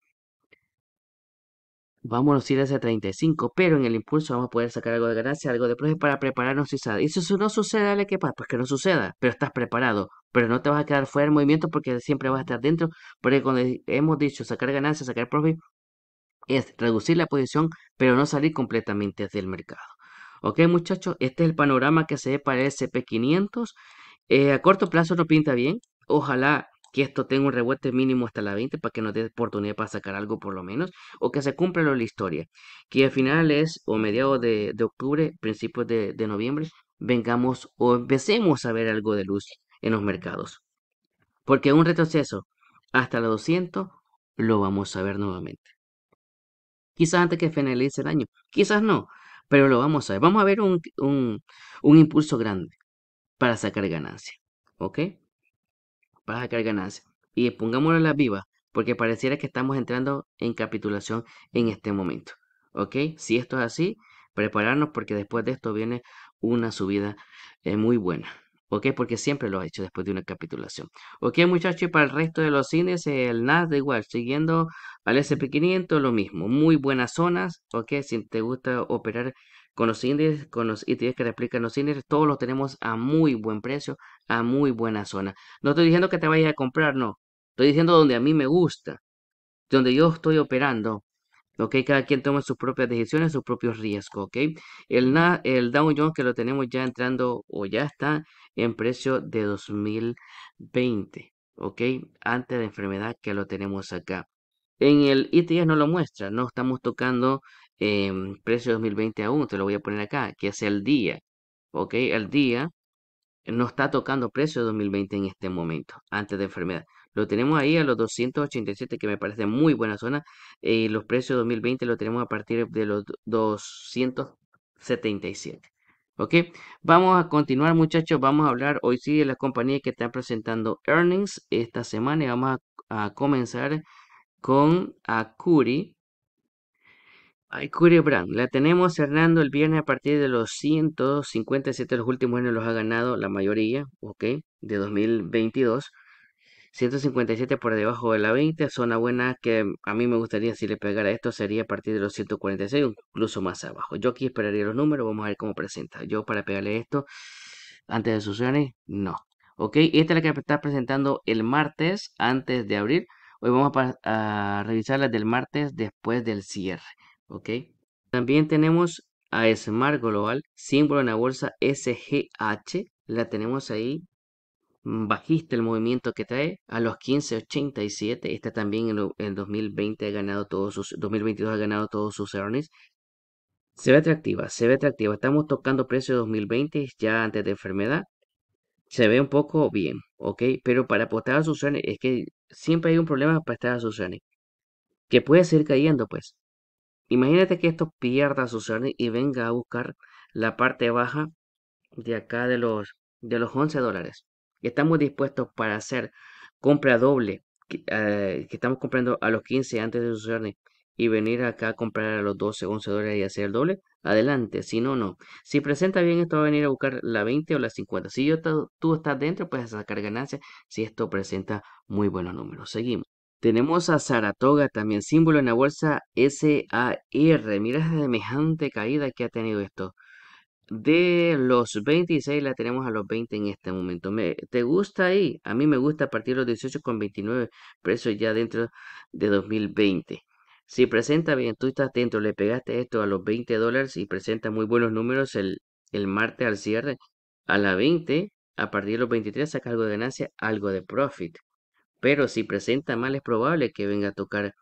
Vamos a ir hacia 35, pero en el impulso vamos a poder sacar algo de ganancia, algo de profe para prepararnos y si Y si no sucede, dale que pasa, pues que no suceda, pero estás preparado. Pero no te vas a quedar fuera del movimiento porque siempre vas a estar dentro, porque cuando hemos dicho sacar ganancia, sacar profe, es reducir la posición, pero no salir completamente del mercado. Ok muchachos, este es el panorama que se ve para el SP500. Eh, a corto plazo no pinta bien, ojalá que esto tenga un rebote mínimo hasta la 20 para que nos dé oportunidad para sacar algo por lo menos, o que se cumpla lo de la historia, que a finales o mediados de, octubre, principios de, noviembre, vengamos o empecemos a ver algo de luz en los mercados. Porque un retroceso hasta la 200 lo vamos a ver nuevamente. Quizás antes que finalice el año, quizás no, pero lo vamos a ver. Vamos a ver un, un, un impulso grande para sacar ganancia. ¿Ok? a sacar ganancia. Y pongámoslo en la viva porque pareciera que estamos entrando en capitulación en este momento. ¿Ok? Si esto es así, prepararnos porque después de esto viene una subida eh, muy buena. ¿Ok? Porque siempre lo ha hecho después de una capitulación. ¿Ok, muchachos? Y para el resto de los cines el Nasdaq igual, siguiendo al SP500, lo mismo. Muy buenas zonas, ¿ok? Si te gusta operar con los índices, con los ETFs que replican los índices, todos los tenemos a muy buen precio, a muy buena zona. No estoy diciendo que te vayas a comprar, no. Estoy diciendo donde a mí me gusta, donde yo estoy operando. ¿Ok? Cada quien toma sus propias decisiones, sus propios riesgos. ¿Ok? El, el Dow Jones que lo tenemos ya entrando o ya está en precio de 2020. ¿Ok? Antes de enfermedad que lo tenemos acá. En el ITS e no lo muestra, no estamos tocando precio 2020 aún, te lo voy a poner acá, que es el día. ¿Ok? El día no está tocando precio 2020 en este momento, antes de enfermedad. Lo tenemos ahí a los 287, que me parece muy buena zona. Y eh, los precios 2020 lo tenemos a partir de los 277. ¿Ok? Vamos a continuar, muchachos. Vamos a hablar hoy sí de las compañías que están presentando earnings esta semana. Y vamos a, a comenzar con Acuri Curie Brand, la tenemos Hernando el viernes a partir de los 157, los últimos años los ha ganado la mayoría, ok, de 2022. 157 por debajo de la 20, zona buena que a mí me gustaría si le pegara esto sería a partir de los 146, incluso más abajo. Yo aquí esperaría los números, vamos a ver cómo presenta. Yo para pegarle esto antes de sus no. Ok, esta es la que está presentando el martes antes de abrir. Hoy vamos a, a revisar las del martes después del cierre. También tenemos a Smart Global, símbolo en la bolsa SGH, la tenemos ahí mm, bajista el movimiento que trae a los 15.87 está también en 2020 ha ganado todos sus 2022 ha ganado todos sus earnings se ve atractiva se ve atractiva estamos tocando precio de 2020 ya antes de enfermedad se ve un poco bien ok pero para apostar a sus earnings es que siempre hay un problema para estar a sus earnings que puede seguir cayendo pues Imagínate que esto pierda su earnings y venga a buscar la parte baja de acá de los, de los 11 dólares. estamos dispuestos para hacer compra doble, que eh, estamos comprando a los 15 antes de su earnings y venir acá a comprar a los 12, 11 dólares y hacer el doble, adelante. Si no, no. Si presenta bien, esto va a venir a buscar la 20 o la 50. Si tú estás dentro, puedes sacar ganancias si esto presenta muy buenos números. Seguimos. Tenemos a Saratoga también, símbolo en la bolsa SAR. Mira esa semejante caída que ha tenido esto. De los 26 la tenemos a los 20 en este momento. ¿Te gusta ahí? A mí me gusta a partir de los 18 con 29 eso ya dentro de 2020. Si presenta bien, tú estás dentro, le pegaste esto a los 20 dólares y presenta muy buenos números el, el martes al cierre a la 20, a partir de los 23 saca algo de ganancia, algo de profit pero si presenta mal es probable que venga a tocar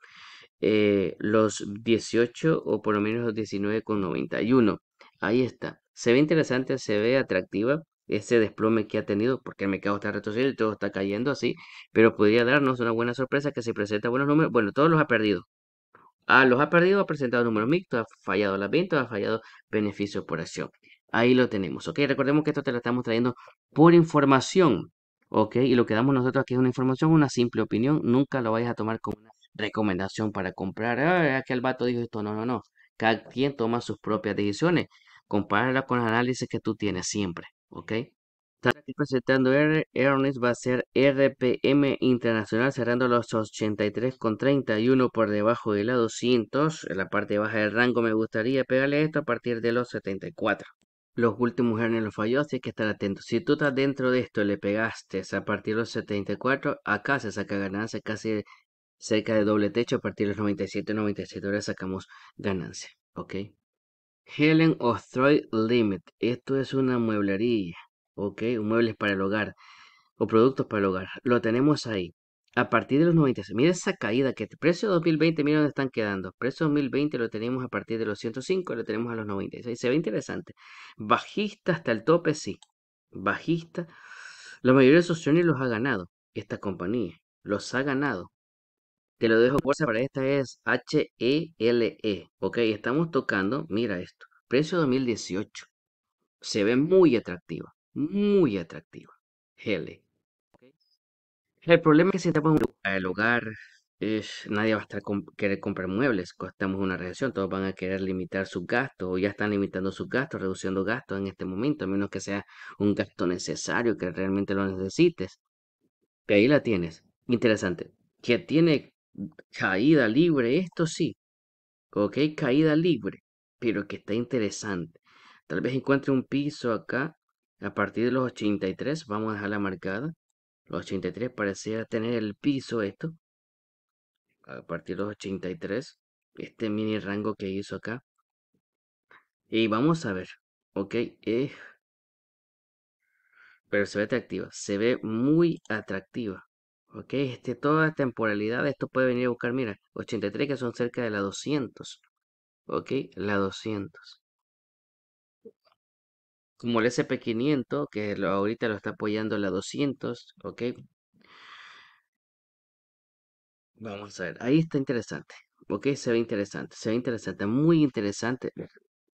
eh, los 18 o por lo menos los 19,91. Ahí está. Se ve interesante, se ve atractiva ese desplome que ha tenido, porque el mercado está retrocediendo y todo está cayendo así, pero podría darnos una buena sorpresa que si presenta buenos números, bueno, todos los ha perdido. Ah, los ha perdido, ha presentado números mixtos, ha fallado la venta, ha fallado beneficio por acción. Ahí lo tenemos, ¿ok? Recordemos que esto te lo estamos trayendo por información, ¿ok? Y lo que damos nosotros aquí es una información, una simple opinión, nunca lo vayas a tomar como una recomendación para comprar, ah, el vato dijo esto, no, no, no, cada quien toma sus propias decisiones, compárala con los análisis que tú tienes siempre, ¿ok? Está aquí presentando R. va a ser RPM Internacional, cerrando los 83,31 por debajo de la 200, en la parte baja del rango me gustaría pegarle esto a partir de los 74, los últimos años los falló, así que estar atento. Si tú estás dentro de esto, le pegaste a partir de los 74, acá se saca ganancia, casi cerca de doble techo, a partir de los 97, 97 horas sacamos ganancia, ¿ok? Helen Ostroy Limit, esto es una mueblería, ¿ok? Muebles para el hogar o productos para el hogar, lo tenemos ahí a partir de los 96, Mira esa caída que el precio 2020, mira dónde están quedando. Precio 2020 lo tenemos a partir de los 105, lo tenemos a los 96. Se ve interesante. Bajista hasta el tope, sí. Bajista. La mayoría de sus opciones los ha ganado esta compañía. Los ha ganado. Te lo dejo fuerza para esta es h -E. l e Ok, estamos tocando, mira esto, precio 2018. Se ve muy atractiva, muy atractiva. e el problema es que si estamos en un lugar, el hogar, es, nadie va a estar querer comprar muebles. Estamos en una reacción, todos van a querer limitar sus gastos o ya están limitando sus gastos, reduciendo gastos en este momento, a menos que sea un gasto necesario, que realmente lo necesites. Y ahí la tienes. Interesante. Que tiene caída libre, esto sí. Ok, caída libre, pero que está interesante. Tal vez encuentre un piso acá a partir de los 83, vamos a dejarla marcada. 83 parecía tener el piso esto. A partir de los 83. Este mini rango que hizo acá. Y vamos a ver. Ok. Pero se ve atractiva. Se ve muy atractiva. Ok. Este, toda temporalidad. Esto puede venir a buscar. Mira. 83 que son cerca de la 200. Ok. La 200 como el SP500, que ahorita lo está apoyando la 200, ¿ok? Vamos a ver, ahí está interesante, ¿ok? Se ve interesante, se ve interesante, muy interesante.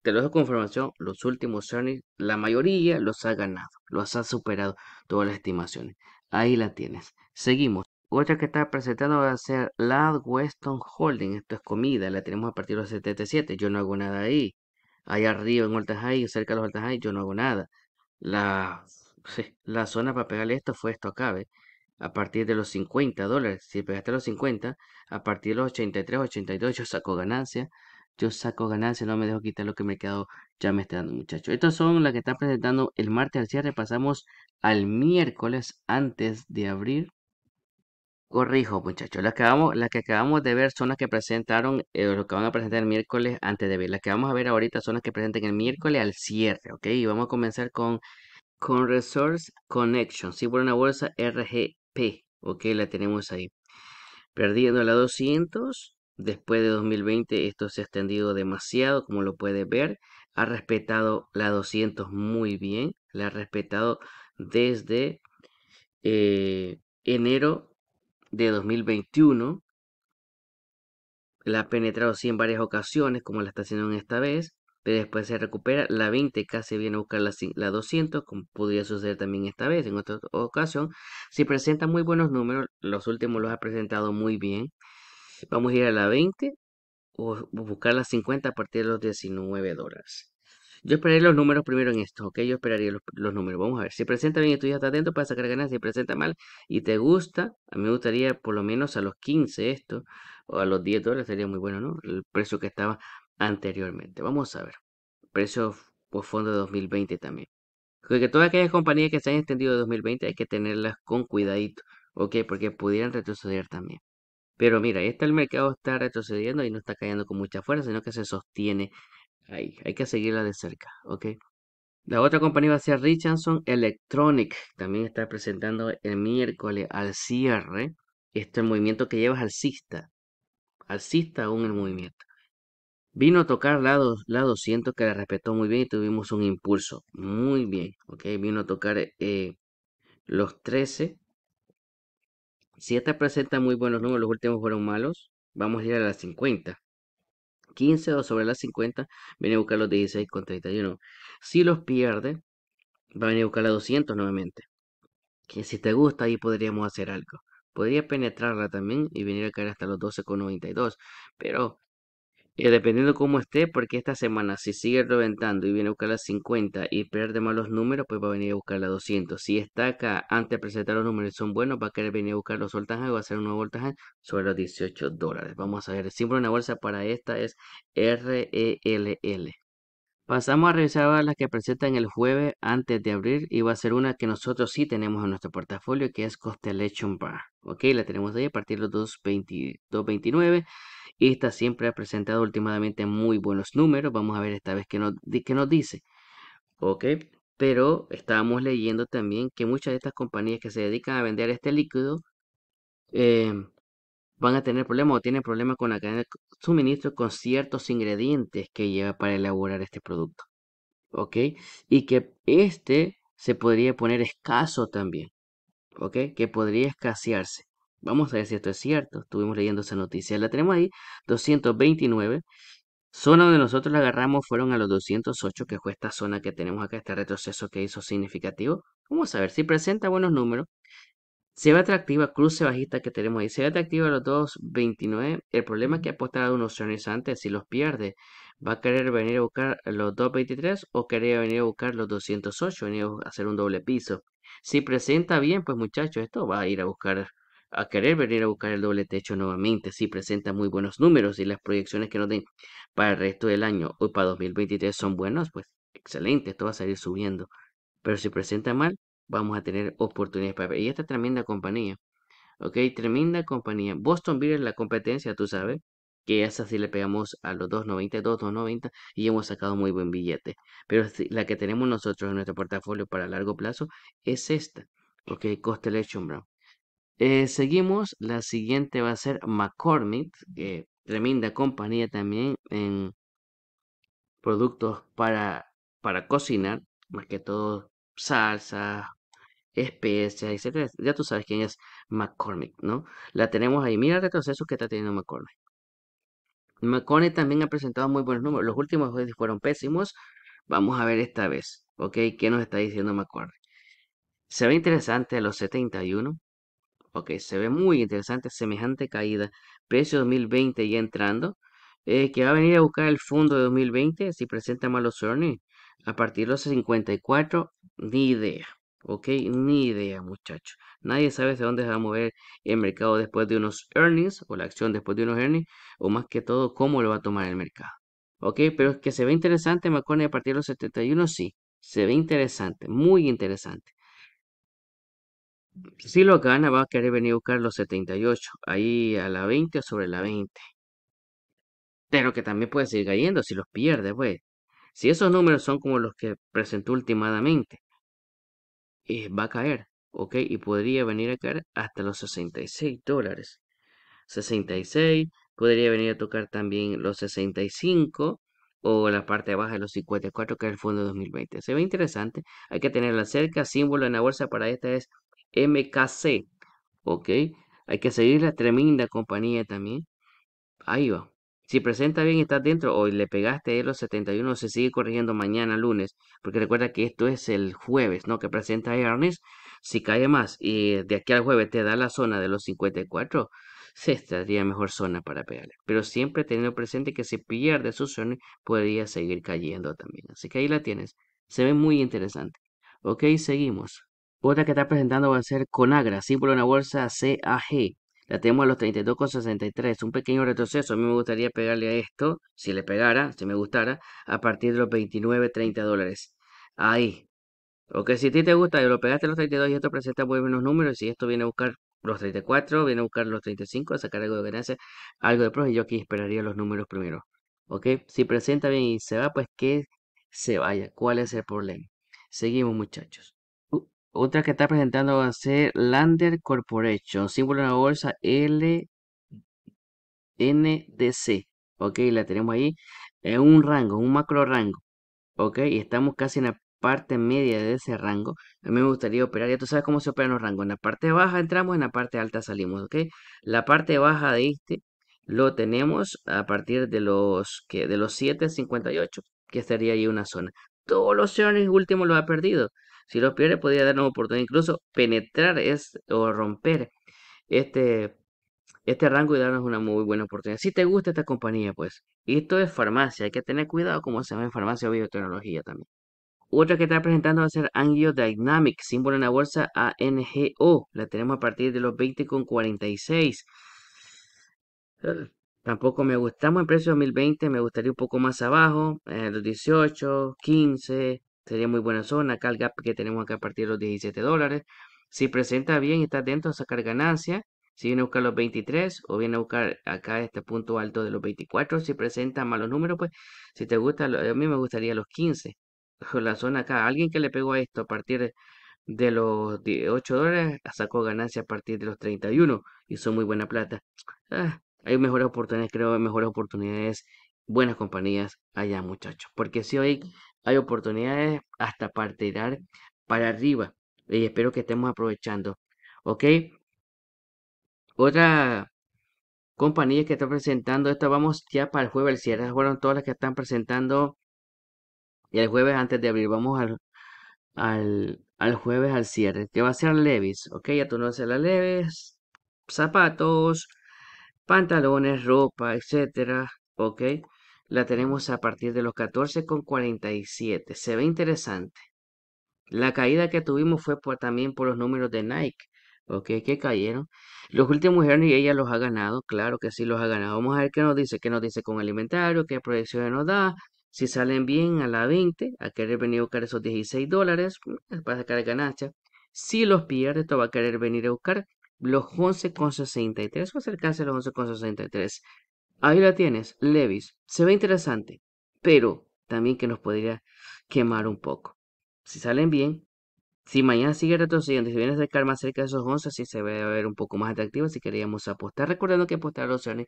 Te lo dejo con información, los últimos earnings, la mayoría los ha ganado, los ha superado todas las estimaciones. Ahí la tienes. Seguimos. Otra que está presentando va a ser la Weston Holding. Esto es comida, la tenemos a partir de los 77. Yo no hago nada ahí allá arriba en High, cerca de los High, yo no hago nada. La, la zona para pegarle esto fue esto acá, ¿ves? A partir de los 50 dólares, si pegaste los 50, a partir de los 83, 82 yo saco ganancia, yo saco ganancia, no me dejo quitar lo que me he quedado, ya me está dando muchachos. Estas son las que están presentando el martes al cierre, pasamos al miércoles antes de abrir Corrijo, muchachos. Las que, que acabamos de ver son las que presentaron, eh, lo que van a presentar el miércoles antes de ver. Las que vamos a ver ahorita son las que presenten el miércoles al cierre, ¿ok? Y vamos a comenzar con, con Resource Connection. si por una bolsa RGP, ¿ok? La tenemos ahí. Perdiendo la 200. Después de 2020 esto se ha extendido demasiado, como lo puedes ver. Ha respetado la 200 muy bien. La ha respetado desde eh, enero de 2021. La ha penetrado sí en varias ocasiones, como la está haciendo en esta vez, pero después se recupera. La 20 casi viene a buscar la, la 200, como podría suceder también esta vez, en otra ocasión. Si presenta muy buenos números, los últimos los ha presentado muy bien. Vamos a ir a la 20 o buscar la 50 a partir de los 19 dólares. Yo esperaré los números primero en esto, ¿ok? Yo esperaría los, números. Vamos a ver. Si presenta bien y tú ya estás atento para sacar ganas. Si presenta mal y te gusta, a mí me gustaría por lo menos a los 15 esto, o a los 10 dólares sería muy bueno, ¿no? El precio que estaba anteriormente. Vamos a ver. Precio por fondo de 2020 también. Porque todas aquellas compañías que se han extendido de 2020 hay que tenerlas con cuidadito, ¿ok? Porque pudieran retroceder también. Pero mira, ahí está el mercado está retrocediendo y no está cayendo con mucha fuerza, sino que se sostiene hay que seguirla de cerca, ¿ok? La otra compañía va a ser Richardson Electronic. También está presentando el miércoles al cierre. Este movimiento que lleva cista. alcista. Alcista aún el movimiento. Vino a tocar la, la 200 que la respetó muy bien y tuvimos un impulso. Muy bien. Ok, vino a tocar eh, los 13. Si esta presenta muy buenos números, los últimos fueron malos. Vamos a ir a las 50. 15 o sobre las 50, viene a buscar los 16 con 31. Si los pierde, va a venir a buscar la 200 nuevamente. Que si te gusta, ahí podríamos hacer algo. Podría penetrarla también y venir a caer hasta los 12 con 92. Pero y eh, dependiendo cómo esté, porque esta semana si sigue reventando y viene a buscar las 50 y pierde malos números, pues va a venir a buscar Las 200. Si está acá, antes de presentar los números son buenos, va a querer venir a buscar los voltajes, va a hacer un nuevo voltaje sobre los 18 dólares. Vamos a ver, el símbolo de una bolsa para esta es RELL. Pasamos a revisar las que presentan el jueves antes de abrir y va a ser una que nosotros sí tenemos en nuestro portafolio que es Constellation Bar. Ok, la tenemos ahí a partir de los 2.29. Esta siempre ha presentado últimamente muy buenos números. Vamos a ver esta vez qué nos, dice. Ok, pero estábamos leyendo también que muchas de estas compañías que se dedican a vender este líquido eh, van a tener problemas o tienen problemas con la cadena de suministro con ciertos ingredientes que lleva para elaborar este producto. ¿Ok? Y que este se podría poner escaso también. ¿Ok? Que podría escasearse. Vamos a ver si esto es cierto. Estuvimos leyendo esa noticia. La tenemos ahí, 229. Zona donde nosotros la agarramos fueron a los 208, que fue esta zona que tenemos acá, este retroceso que hizo significativo. Vamos a ver si presenta buenos números. Se ve atractiva, cruce bajista que tenemos ahí. Se ve atractiva a los 2.29. El problema es que ha apostado unos opciones antes. Si los pierde, va a querer venir a buscar los 2.23 o querer venir a buscar los 208, venir a hacer un doble piso. Si presenta bien, pues muchachos, esto va a ir a buscar a querer venir a buscar el doble techo nuevamente si presenta muy buenos números y las proyecciones que nos den para el resto del año o para 2023 son buenos, pues excelente, esto va a salir subiendo. Pero si presenta mal, vamos a tener oportunidades para ver. Y esta tremenda compañía, ok, tremenda compañía. Boston Beer la competencia, tú sabes, que esa sí le pegamos a los 2.90, 2.90 y hemos sacado muy buen billete. Pero la que tenemos nosotros en nuestro portafolio para largo plazo es esta, ok, Brown. Eh, seguimos, la siguiente va a ser McCormick, que eh, tremenda compañía también en productos para, para cocinar, más que todo Salsa especias, etcétera. Ya tú sabes quién es McCormick, ¿no? La tenemos ahí. Mira el retroceso que está teniendo McCormick. McCormick también ha presentado muy buenos números. Los últimos fueron pésimos. Vamos a ver esta vez, ¿ok? ¿Qué nos está diciendo McCormick? Se ve interesante a los 71. Ok, se ve muy interesante semejante caída. Precio 2020 ya entrando. Eh, que va a venir a buscar el fondo de 2020 si presenta malos earnings. A partir de los 54, ni idea. Ok, ni idea muchachos. Nadie sabe de dónde se va a mover el mercado después de unos earnings o la acción después de unos earnings. O más que todo, cómo lo va a tomar el mercado. Ok, pero es que se ve interesante McConaughey a partir de los 71, sí. Se ve interesante, muy interesante. Si lo gana, va a querer venir a buscar los 78, ahí a la 20 o sobre la 20. Pero que también puede seguir cayendo si los pierde, pues. Si esos números son como los que presentó últimamente, eh, va a caer, ¿ok? Y podría venir a caer hasta los 66 dólares. 66, podría venir a tocar también los 65 o la parte baja de los 54, que es el fondo de 2020. Se ve interesante, hay que tenerla cerca, símbolo en la bolsa para esta es MKC. ¿Ok? Hay que seguir la tremenda compañía también. Ahí va. Si presenta bien y estás dentro, hoy le pegaste los 71, se sigue corrigiendo mañana lunes, porque recuerda que esto es el jueves, ¿no? Que presenta Ernest Si cae más y de aquí al jueves te da la zona de los 54, se estaría mejor zona para pegarle. Pero siempre teniendo presente que si pierde su zona, podría seguir cayendo también. Así que ahí la tienes. Se ve muy interesante. Ok, seguimos. Otra que está presentando va a ser Conagra, símbolo de una bolsa CAG. La tenemos a los 32,63, un pequeño retroceso. A mí me gustaría pegarle a esto, si le pegara, si me gustara, a partir de los 29, 30 dólares. Ahí. Ok, si a ti te gusta, y lo pegaste a los 32 y esto presenta muy buenos números. Y si esto viene a buscar los 34, viene a buscar los 35, a sacar algo de ganancia, algo de pro. Y yo aquí esperaría los números primero. Ok, si presenta bien y se va, pues que se vaya. ¿Cuál es el problema? Seguimos, muchachos. Otra que está presentando va a ser Lander Corporation, símbolo de la bolsa LNDC. Ok, la tenemos ahí en un rango, un macro rango. Ok, y estamos casi en la parte media de ese rango. A mí me gustaría operar, ya tú sabes cómo se operan los rangos. En la parte baja entramos, en la parte alta salimos. Ok, la parte baja de este lo tenemos a partir de los, que de los 758, que estaría ahí una zona. Todos los señores últimos los ha perdido. Si los pierde, podría dar una oportunidad incluso penetrar es, o romper este, este rango y darnos una muy buena oportunidad. Si te gusta esta compañía, pues. Y esto es farmacia, hay que tener cuidado como se llama en farmacia o biotecnología también. Otra que está presentando va a ser Angio símbolo en la bolsa ANGO. La tenemos a partir de los 20,46. Tampoco me gustamos el precio de 2020, me gustaría un poco más abajo, eh, los 18, 15, Sería muy buena zona. Acá el gap que tenemos acá a partir de los 17 dólares. Si presenta bien y está dentro, sacar ganancia. Si viene a buscar los 23 o viene a buscar acá este punto alto de los 24, si presenta malos números, pues si te gusta, a mí me gustaría los 15. la zona acá, alguien que le pegó a esto a partir de los 18 dólares, sacó ganancia a partir de los 31 y son muy buena plata. Ah, hay mejores oportunidades, creo, mejores oportunidades, buenas compañías allá, muchachos. Porque si hoy hay oportunidades hasta para tirar para arriba. Y espero que estemos aprovechando. ¿Ok? Otra compañía que está presentando esta vamos ya para el jueves al cierre fueron todas las que están presentando Y el jueves antes de abrir vamos al, al, al jueves al cierre que va a ser Levis ok ya tú no haces las Levis zapatos pantalones ropa etcétera ok la tenemos a partir de los 14,47. Se ve interesante. La caída que tuvimos fue también por los números de Nike. Ok, que cayeron. Los últimos y ella los ha ganado, claro que sí los ha ganado. Vamos a ver qué nos dice, qué nos dice con alimentario. qué proyecciones nos da. Si salen bien a la 20, a querer venir a buscar esos 16 dólares para mm, sacar ganancia. Si los pierde, esto va a querer venir a buscar los 11,63 o acercarse a los 11,63. Ahí la tienes, Levis. Se ve interesante, pero también que nos podría quemar un poco. Si salen bien, si mañana sigue retrocediendo, si vienes a acercar más cerca de esos 11, sí se ve a ver un poco más atractivo si queríamos apostar. Recordando que apostar a los opciones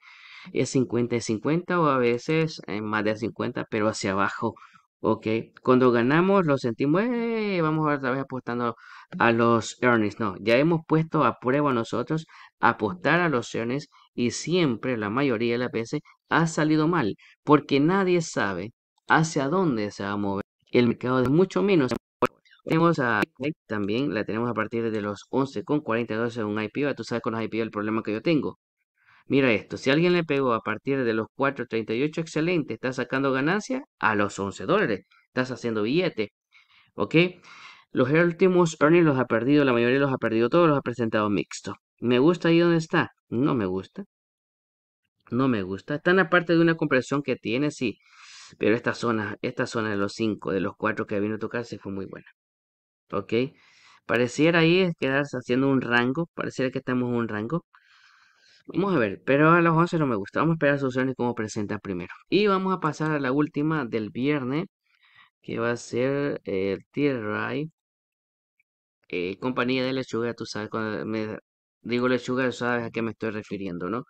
es 50 y 50 o a veces en eh, más de 50, pero hacia abajo. Ok, cuando ganamos lo sentimos, eh, vamos a otra vez apostando a los earnings. No, ya hemos puesto a prueba nosotros apostar a los earnings y siempre la mayoría de las veces ha salido mal porque nadie sabe hacia dónde se va a mover el mercado es mucho menos tenemos a también la tenemos a partir de los 11.42 en un IPO tú sabes con los IPO el problema que yo tengo mira esto si alguien le pegó a partir de los 4.38 excelente está sacando ganancia a los 11 dólares estás haciendo billete ok los últimos earnings los ha perdido la mayoría los ha perdido todos los ha presentado mixto ¿Me gusta ahí donde está? No me gusta. No me gusta. Están aparte de una compresión que tiene, sí. Pero esta zona, esta zona de los cinco, de los cuatro que vino a tocar, se fue muy buena. ¿Ok? Pareciera ahí quedarse haciendo un rango. Pareciera que estamos en un rango. Vamos a ver, pero a los 11 no me gusta. Vamos a esperar a sus opciones como presenta primero. Y vamos a pasar a la última del viernes, que va a ser el eh, Tierra eh, compañía de lechuga, tú sabes, cuando me Digo lechuga, sabes a qué me estoy refiriendo, ¿no?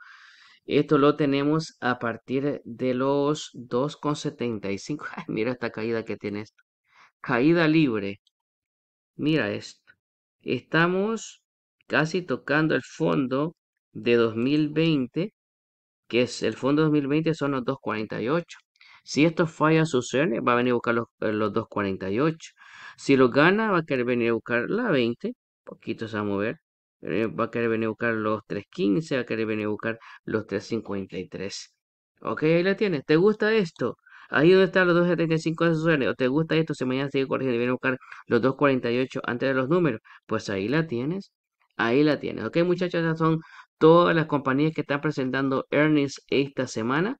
Esto lo tenemos a partir de los 2,75. mira esta caída que tiene esto. Caída libre. Mira esto. Estamos casi tocando el fondo de 2020, que es el fondo 2020 son los 2,48. Si esto falla su cerne, va a venir a buscar los, eh, los 2,48. Si lo gana, va a querer venir a buscar la 20. Poquito se va a mover va a querer venir a buscar los 315, va a querer venir a buscar los 353. Ok, ahí la tienes. ¿Te gusta esto? Ahí donde están los 275 de o te gusta esto, si mañana sigue corriendo y viene a buscar los 248 antes de los números, pues ahí la tienes. Ahí la tienes. Ok, muchachos, esas son todas las compañías que están presentando earnings esta semana.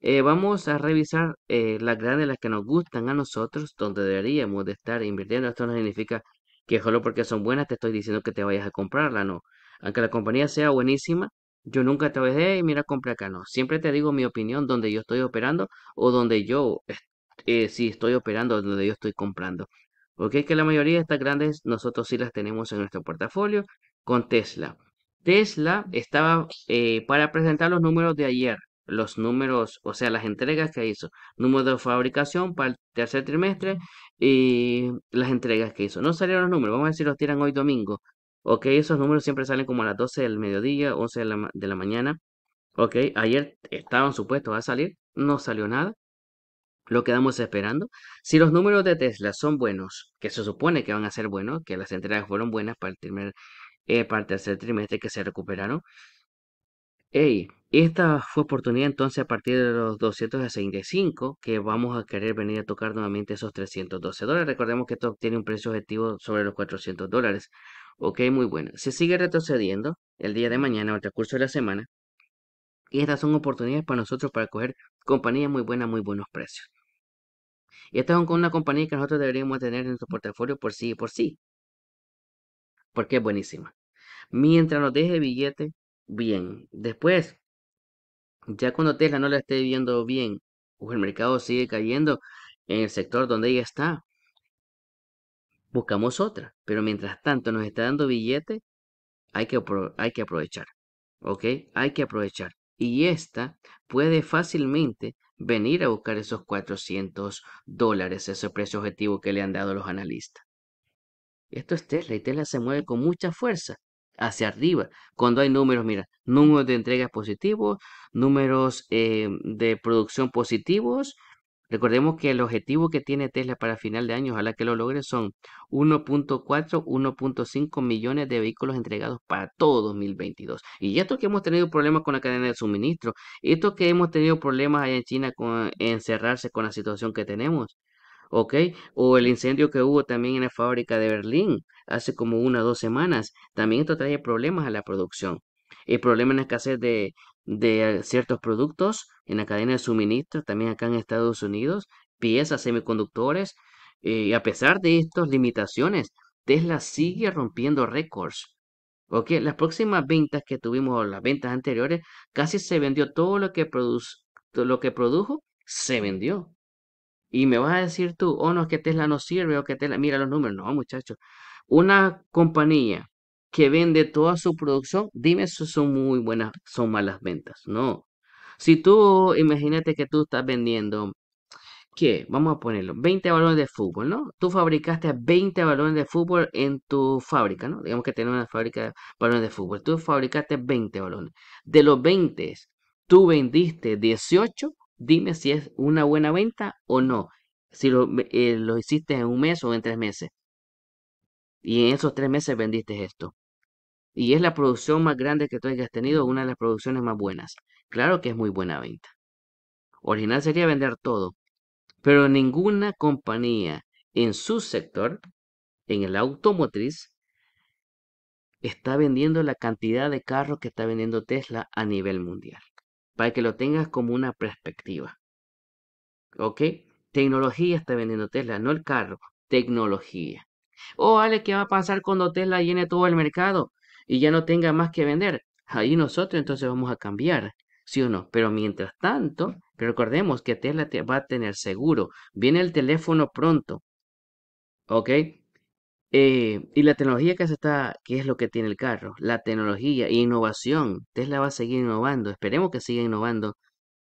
Eh, vamos a revisar eh, las grandes, las que nos gustan a nosotros, donde deberíamos de estar invirtiendo. Esto no significa que solo porque son buenas te estoy diciendo que te vayas a comprarla, no. Aunque la compañía sea buenísima, yo nunca te voy a decir, mira, compra acá, no. Siempre te digo mi opinión donde yo estoy operando o donde yo, si eh, estoy operando, donde yo estoy comprando. Porque es que la mayoría de estas grandes nosotros sí las tenemos en nuestro portafolio con Tesla. Tesla estaba eh, para presentar los números de ayer los números, o sea, las entregas que hizo, número de fabricación para el tercer trimestre y las entregas que hizo. No salieron los números, vamos a ver si los tiran hoy domingo. Ok, esos números siempre salen como a las 12 del mediodía, 11 de la, de la mañana. Ok, ayer estaban supuestos a salir, no salió nada. Lo quedamos esperando. Si los números de Tesla son buenos, que se supone que van a ser buenos, que las entregas fueron buenas para el primer eh, para el tercer trimestre que se recuperaron. Hey, esta fue oportunidad entonces a partir de los 265 que vamos a querer venir a tocar nuevamente esos 312 dólares. Recordemos que esto tiene un precio objetivo sobre los 400 dólares. Ok, muy bueno. Se sigue retrocediendo el día de mañana o el transcurso de la semana. Y estas son oportunidades para nosotros para coger compañías muy buenas, muy buenos precios. Y esta con una compañía que nosotros deberíamos tener en nuestro portafolio por sí y por sí. Porque es buenísima. Mientras nos deje billete, bien. Después, ya cuando Tesla no la esté viendo bien o el mercado sigue cayendo en el sector donde ella está, buscamos otra. Pero mientras tanto nos está dando billete, hay que, hay que aprovechar. ¿Ok? Hay que aprovechar. Y esta puede fácilmente venir a buscar esos 400 dólares, ese precio objetivo que le han dado los analistas. Esto es Tesla y Tesla se mueve con mucha fuerza hacia arriba. Cuando hay números, mira, números de entregas positivos, números eh, de producción positivos. Recordemos que el objetivo que tiene Tesla para final de año, ojalá que lo logre, son 1.4, 1.5 millones de vehículos entregados para todo 2022. Y esto que hemos tenido problemas con la cadena de suministro, esto que hemos tenido problemas allá en China con encerrarse con la situación que tenemos, o el incendio que hubo también en la fábrica de Berlín hace como una o dos semanas. También esto trae problemas a la producción. El problema en la escasez de, de ciertos productos en la cadena de suministro, también acá en Estados Unidos, piezas, semiconductores. Eh, y a pesar de estas limitaciones, Tesla sigue rompiendo récords. ¿Ok? Las próximas ventas que tuvimos, o las ventas anteriores, casi se vendió todo lo que, todo lo que produjo, se vendió. Y me vas a decir tú, oh no, que Tesla no sirve o que Tesla, mira los números. No, muchachos. Una compañía que vende toda su producción, dime si son muy buenas, son malas ventas. No. Si tú, imagínate que tú estás vendiendo, ¿qué? Vamos a ponerlo, 20 balones de fútbol, ¿no? Tú fabricaste 20 balones de fútbol en tu fábrica, ¿no? Digamos que tenemos una fábrica de balones de fútbol. Tú fabricaste 20 balones. De los 20, tú vendiste 18 dime si es una buena venta o no. Si eh, lo, hiciste en un mes o en tres meses. Y en esos tres meses vendiste esto. Y es la producción más grande que tú hayas tenido, una de las producciones más buenas. Claro que es muy buena venta. Original sería vender todo. Pero ninguna compañía en su sector, en el automotriz, está vendiendo la cantidad de carros que está vendiendo Tesla a nivel mundial para que lo tengas como una perspectiva. ¿Ok? Tecnología está vendiendo Tesla, no el carro, tecnología. O oh, Ale, ¿qué va a pasar cuando Tesla llene todo el mercado y ya no tenga más que vender? Ahí nosotros entonces vamos a cambiar, ¿sí o no? Pero mientras tanto, recordemos que Tesla te va a tener seguro. Viene el teléfono pronto, ¿ok? Eh, y la tecnología que se está, ¿qué es lo que tiene el carro? La tecnología e innovación. Tesla va a seguir innovando. Esperemos que siga innovando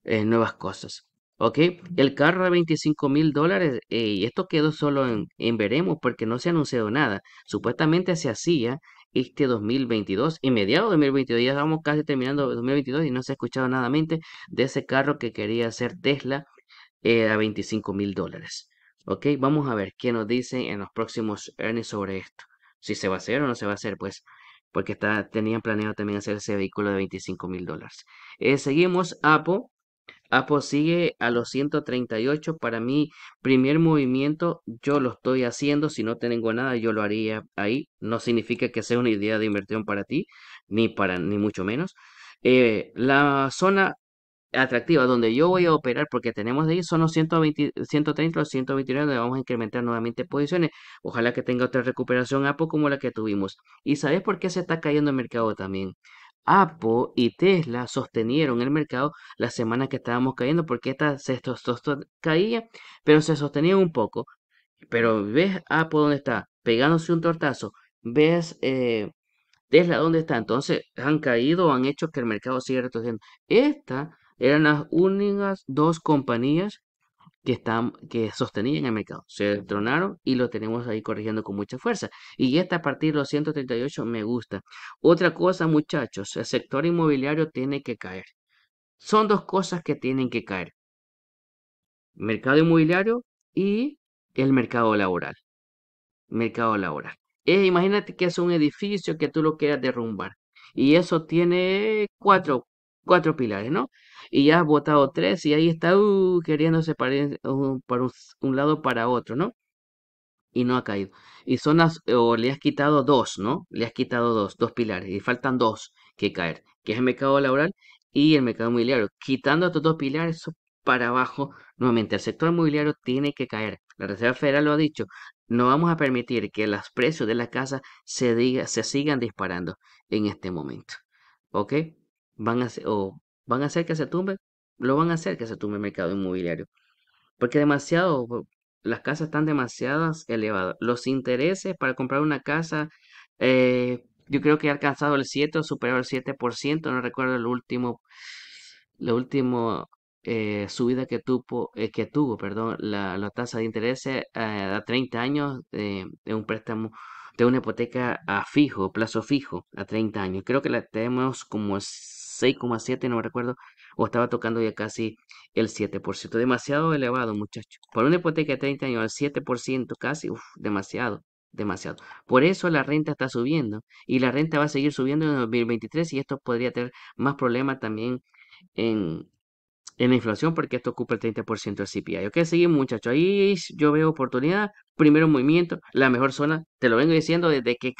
eh, nuevas cosas. ¿Ok? El carro de 25 mil dólares, eh, y esto quedó solo en, veremos porque no se ha anunciado nada. Supuestamente se hacía este 2022 y mediados de 2022. Ya estamos casi terminando 2022 y no se ha escuchado nada de ese carro que quería hacer Tesla a 25 mil dólares. Ok, vamos a ver qué nos dicen en los próximos earnings sobre esto. Si se va a hacer o no se va a hacer, pues, porque está, tenían planeado también hacer ese vehículo de 25 mil dólares. Eh, seguimos, apo, apo sigue a los 138. Para mí, primer movimiento, yo lo estoy haciendo. Si no tengo nada, yo lo haría ahí. No significa que sea una idea de inversión para ti, ni para, ni mucho menos. Eh, la zona atractiva donde yo voy a operar porque tenemos ahí son los 120, 130 los 129 donde vamos a incrementar nuevamente posiciones ojalá que tenga otra recuperación Apple como la que tuvimos y sabes por qué se está cayendo el mercado también Apple y Tesla sostenieron el mercado la semana que estábamos cayendo porque esta estos, caía pero se sostenía un poco pero ves Apple donde está pegándose un tortazo ves eh, Tesla dónde está entonces han caído han hecho que el mercado siga retrocediendo esta eran las únicas dos compañías que, están que sostenían el mercado. Se tronaron y lo tenemos ahí corrigiendo con mucha fuerza. Y esta a partir de los 138 me gusta. Otra cosa, muchachos, el sector inmobiliario tiene que caer. Son dos cosas que tienen que caer. Mercado inmobiliario y el mercado laboral. Mercado laboral. imagínate que es un edificio que tú lo quieras derrumbar. Y eso tiene cuatro, cuatro pilares, ¿no? Y ya has votado tres y ahí está uh, queriéndose para, uh, un, lado para otro, ¿no? Y no ha caído. Y son las, o le has quitado dos, ¿no? Le has quitado dos, dos pilares y faltan dos que caer, que es el mercado laboral y el mercado inmobiliario. Quitando estos dos pilares para abajo nuevamente. El sector inmobiliario tiene que caer. La Reserva Federal lo ha dicho. No vamos a permitir que los precios de la casa se, se sigan disparando en este momento. ¿Ok? van a o van a hacer que se tumbe, lo van a hacer que se tumbe el mercado inmobiliario. Porque demasiado, las casas están demasiado elevadas. Los intereses para comprar una casa, eh, yo creo que ha alcanzado el 7 o superado el 7%, no recuerdo el último, la última eh, subida que tuvo, eh, que tuvo perdón, la, la tasa de interés a 30 años de un préstamo de una hipoteca a fijo, plazo fijo, a 30 años. Creo que la tenemos como 6,7, no me recuerdo, o estaba tocando ya casi el 7%. Demasiado elevado, muchachos. Por una hipoteca de 30 años al 7% casi, uff, demasiado, demasiado. Por eso la renta está subiendo y la renta va a seguir subiendo en 2023 y esto podría tener más problemas también en, en la inflación porque esto ocupa el 30% del CPI. Ok, seguimos muchachos. Ahí yo veo oportunidad, primero movimiento, la mejor zona, te lo vengo diciendo desde que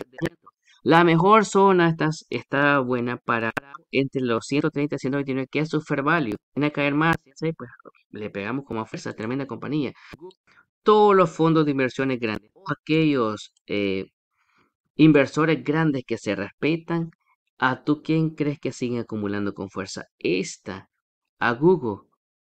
la mejor zona está, está buena para entre los 130 y 129, que es su fair value. Viene a caer más, pues le pegamos como fuerza, tremenda compañía. Todos los fondos de inversiones grandes, aquellos eh, inversores grandes que se respetan, ¿a tú quién crees que siguen acumulando con fuerza? Esta, a Google,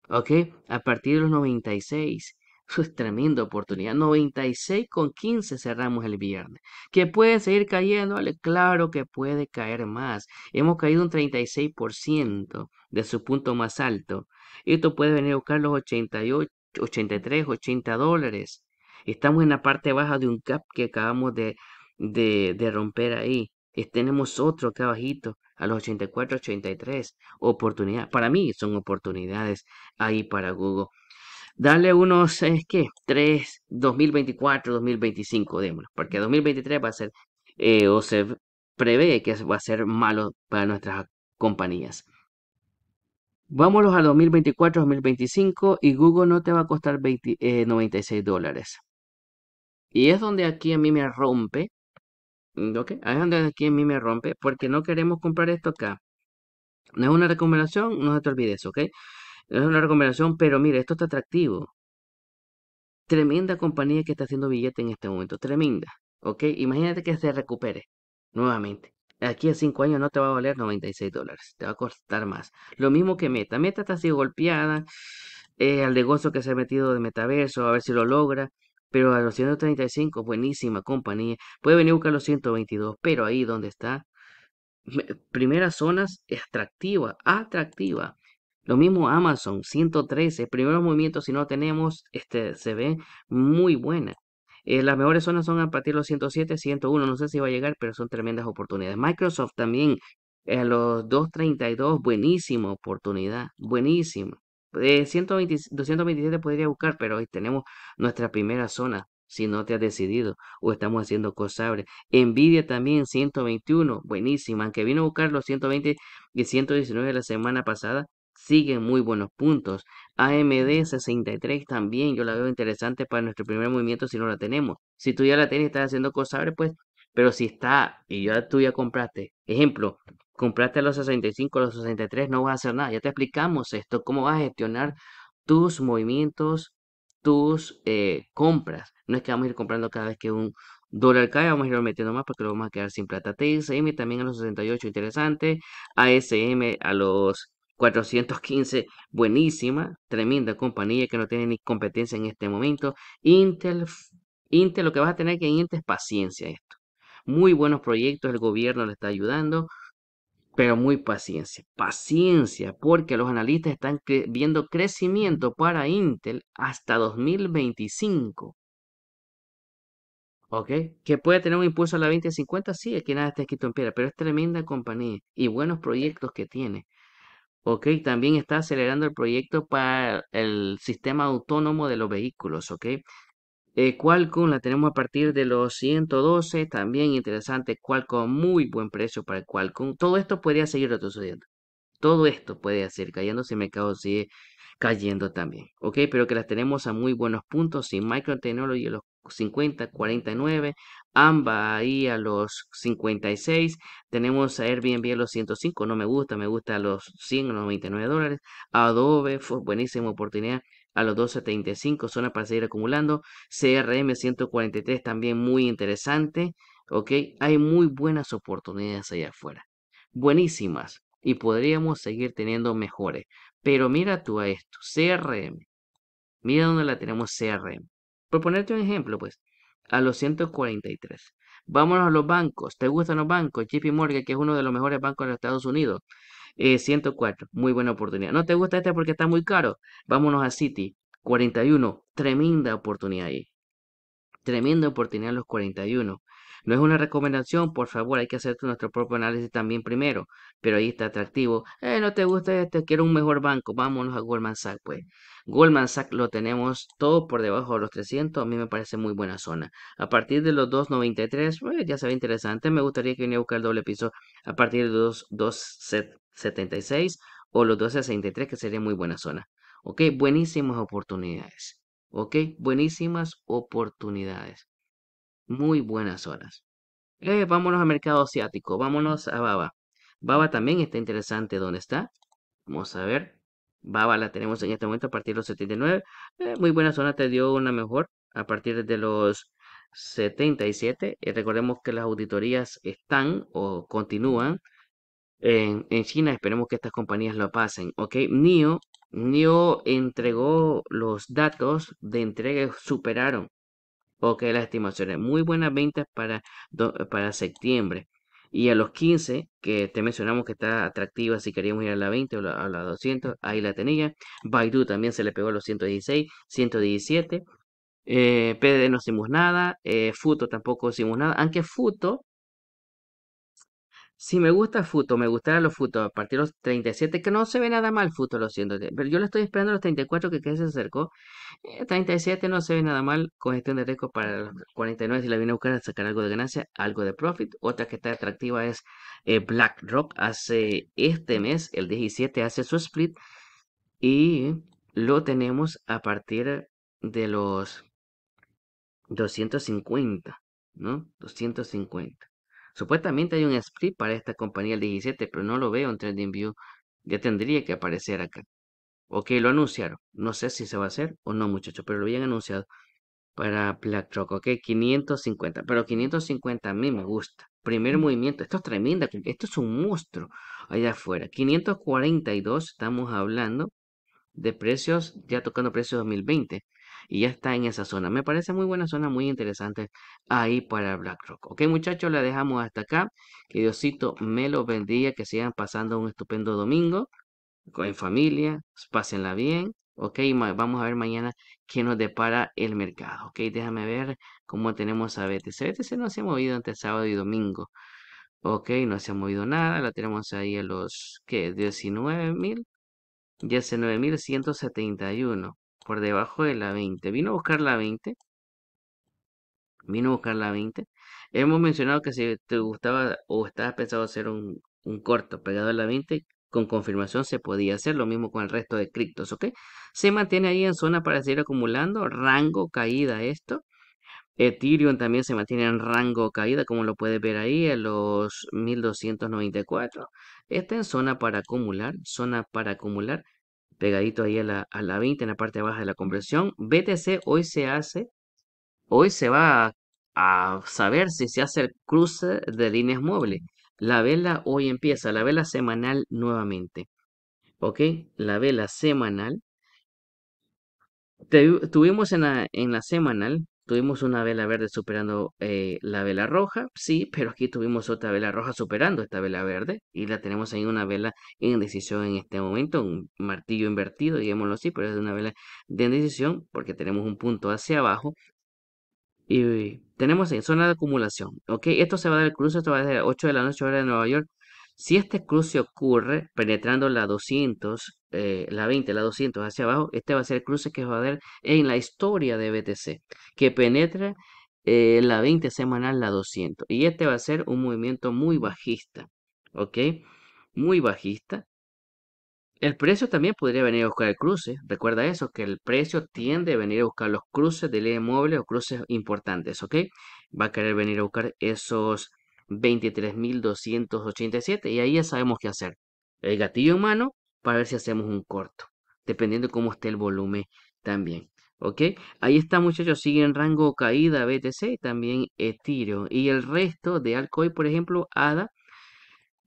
¿ok? A partir de los 96 su tremenda oportunidad. 96 con 15 cerramos el viernes. ¿Que puede seguir cayendo? Claro que puede caer más. Hemos caído un 36% de su punto más alto. Esto puede venir a buscar los 88, 83, 80 dólares. Estamos en la parte baja de un cap que acabamos de, de, de romper ahí. tenemos otro acá abajito a los 84, 83. Oportunidad. Para mí son oportunidades ahí para Google. Dale unos, es que, 3, 2024, 2025, démoslo, porque 2023 va a ser, eh, o se prevé que va a ser malo para nuestras compañías. Vámonos a 2024, 2025 y Google no te va a costar 96 eh, dólares. Y es donde aquí a mí me rompe. Mm, ¿Ok? Es donde aquí a mí me rompe porque no queremos comprar esto acá. No es una recomendación, no se te olvides, ¿ok? Es una recomendación, pero mire, esto está atractivo. Tremenda compañía que está haciendo billete en este momento. Tremenda. ¿Ok? Imagínate que se recupere nuevamente. Aquí a 5 años no te va a valer 96 dólares. Te va a costar más. Lo mismo que Meta. Meta está así golpeada. Eh, al negocio que se ha metido de metaverso. A ver si lo logra. Pero a los 135, buenísima compañía. Puede venir a buscar los 122. Pero ahí donde está. Primeras zonas, atractiva. Atractiva lo mismo Amazon, 113. Primeros movimiento. si no tenemos, este, se ve muy buena. Eh, las mejores zonas son a partir de los 107, 101. No sé si va a llegar, pero son tremendas oportunidades. Microsoft también, eh, a los 232, buenísima oportunidad. Buenísima. Eh, 120, 227 podría buscar, pero hoy tenemos nuestra primera zona. Si no te has decidido o estamos haciendo cosabre Nvidia también 121, buenísima, aunque vino a buscar los 120 y 119 la semana pasada, Siguen muy buenos puntos. AMD 63 también, yo la veo interesante para nuestro primer movimiento si no la tenemos. Si tú ya la tienes y estás haciendo cosas, pues, pero si está y ya tú ya compraste, ejemplo, compraste a los 65, a los 63, no vas a hacer nada. Ya te explicamos esto, cómo vas a gestionar tus movimientos, tus eh, compras. No es que vamos a ir comprando cada vez que un, Dólar cae, vamos a ir metiendo más porque lo vamos a quedar sin plata. TSM también a los 68, interesante. ASM a los 415, buenísima, tremenda compañía que no tiene ni competencia en este momento. Intel, Intel, lo que vas a tener que Intel es paciencia esto. Muy buenos proyectos, el gobierno le está ayudando, pero muy paciencia. Paciencia, porque los analistas están viendo crecimiento para Intel hasta 2025. ¿Ok? ¿Que puede tener un impulso a la 2050? Sí, que nada está escrito en piedra, pero es tremenda compañía y buenos proyectos que tiene. Ok, también está acelerando el proyecto para el sistema autónomo de los vehículos, ok. Eh, Qualcomm la tenemos a partir de los 112, también interesante. Qualcomm, muy buen precio para Qualcomm. Todo esto podría seguir retrocediendo. Todo esto puede hacer cayendo si el mercado cayendo también. Ok, pero que las tenemos a muy buenos puntos. Si Micro Technology a los 50, 49, AMBA ahí a los 56, tenemos a Airbnb a los 105, no me gusta, me gusta a los 100, los dólares, Adobe fue buenísima oportunidad a los 275, zona para seguir acumulando, CRM 143 también muy interesante, ok, hay muy buenas oportunidades allá afuera, buenísimas, y podríamos seguir teniendo mejores. Pero mira tú a esto, CRM. Mira dónde la tenemos CRM. Por ponerte un ejemplo, pues, a los 143. Vámonos a los bancos. ¿Te gustan los bancos? JP Morgan, que es uno de los mejores bancos de los Estados Unidos. 104, eh, muy buena oportunidad. ¿No te gusta este porque está muy caro? Vámonos a City, 41, tremenda oportunidad ahí. Tremenda oportunidad los 41. No es una recomendación, por favor, hay que hacer nuestro propio análisis también primero. Pero ahí está atractivo. Eh, no te gusta este, quiero un mejor banco. Vámonos a Goldman Sachs, pues. Goldman Sachs lo tenemos todo por debajo de los 300. A mí me parece muy buena zona. A partir de los 293, pues, ya se ve interesante. Me gustaría que viniera a buscar el doble piso a partir de los 276 o los 263, que sería muy buena zona. Ok, buenísimas oportunidades. Ok, buenísimas oportunidades muy buenas horas. Eh, vámonos al mercado asiático, vámonos a Baba. Baba también está interesante dónde está. Vamos a ver. Baba la tenemos en este momento a partir de los 79. Eh, muy buena zona, te dio una mejor a partir de los 77. Y eh, recordemos que las auditorías están o continúan en, China. Esperemos que estas compañías lo pasen. Ok, NIO, NIO entregó los datos de entrega, superaron Ok, las estimaciones muy buenas ventas para, para septiembre. Y a los 15, que te mencionamos que está atractiva si queríamos ir a la 20 o a la 200, ahí la tenía. Baidu también se le pegó a los 116, 117. Eh, PD no hicimos nada, eh, Futo tampoco hicimos nada, aunque Futo si me gusta Futo, me gustará los Futo a partir de los 37, que no se ve nada mal Futo, lo siento, pero yo lo estoy esperando a los 34 que, que se acercó. 37 eh, no se ve nada mal, con gestión de riesgo para los 49 si la viene a buscar a sacar algo de ganancia, algo de profit. Otra que está atractiva es Black eh, BlackRock, hace este mes, el 17, hace su split y lo tenemos a partir de los 250, ¿no? 250. Supuestamente hay un split para esta compañía el 17, pero no lo veo en Trending View. Ya tendría que aparecer acá. Ok, lo anunciaron. No sé si se va a hacer o no, muchachos, pero lo habían anunciado para BlackRock. Ok, 550. Pero 550 a mí me gusta. Primer movimiento. Esto es tremenda. Esto es un monstruo allá afuera. 542 estamos hablando de precios, ya tocando precios 2020 y ya está en esa zona. Me parece muy buena zona, muy interesante ahí para BlackRock. Ok, muchachos, la dejamos hasta acá. Que Diosito me los bendiga, que sigan pasando un estupendo domingo en familia, pásenla bien. Ok, vamos a ver mañana qué nos depara el mercado. Ok, déjame ver cómo tenemos a BTC. BTC no se ha movido entre sábado y domingo. Ok, no se ha movido nada. La tenemos ahí a los, ¿qué? diecinueve 19.171 por debajo de la 20. Vino a buscar la 20. Vino a buscar la 20. Hemos mencionado que si te gustaba o estabas pensado hacer un, un corto pegado a la 20, con confirmación se podía hacer lo mismo con el resto de criptos, ¿ok? Se mantiene ahí en zona para seguir acumulando, rango caída esto. Ethereum también se mantiene en rango caída, como lo puedes ver ahí, en los 1294. Está en zona para acumular, zona para acumular pegadito ahí a la, a 20 en la parte baja de la conversión. BTC hoy se hace, hoy se va a, saber si se hace el cruce de líneas móviles. La vela hoy empieza, la vela semanal nuevamente. ¿Ok? La vela semanal. tuvimos en la, en la semanal Tuvimos una vela verde superando eh, la vela roja, sí, pero aquí tuvimos otra vela roja superando esta vela verde y la tenemos ahí una vela en decisión en este momento, un martillo invertido, digámoslo así, pero es una vela de indecisión porque tenemos un punto hacia abajo y tenemos en zona de acumulación, ¿ok? Esto se va a dar el cruce, esto va a ser 8 de la noche hora de Nueva York, si este cruce ocurre penetrando la 200, eh, la 20, la 200 hacia abajo, este va a ser el cruce que va a haber en la historia de BTC, que penetra eh, la 20 semanal, la 200. Y este va a ser un movimiento muy bajista, ¿ok? Muy bajista. El precio también podría venir a buscar el cruce. Recuerda eso, que el precio tiende a venir a buscar los cruces de de móvil o cruces importantes, ¿ok? Va a querer venir a buscar esos 23.287 y ahí ya sabemos qué hacer. El gatillo en mano para ver si hacemos un corto, dependiendo de cómo esté el volumen también. ¿Ok? Ahí está muchachos, sigue en rango caída BTC, también estiro y el resto de Alcoy, por ejemplo, ADA.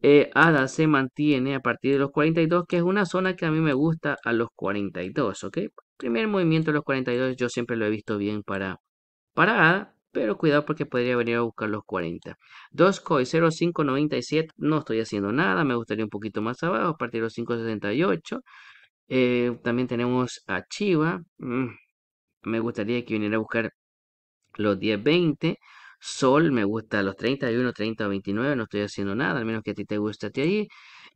ADA eh, se mantiene a partir de los 42, que es una zona que a mí me gusta a los 42, ¿ok? Primer movimiento de los 42 yo siempre lo he visto bien para, para ADA pero cuidado porque podría venir a buscar los 40. COI, 0.597, no estoy haciendo nada, me gustaría un poquito más abajo, a partir de los 5.68. Eh, también tenemos a Chiva, mm, me gustaría que viniera a buscar los 10.20. Sol me gusta a los 31, 30 o 29, no estoy haciendo nada, al menos que a ti te guste a ti allí.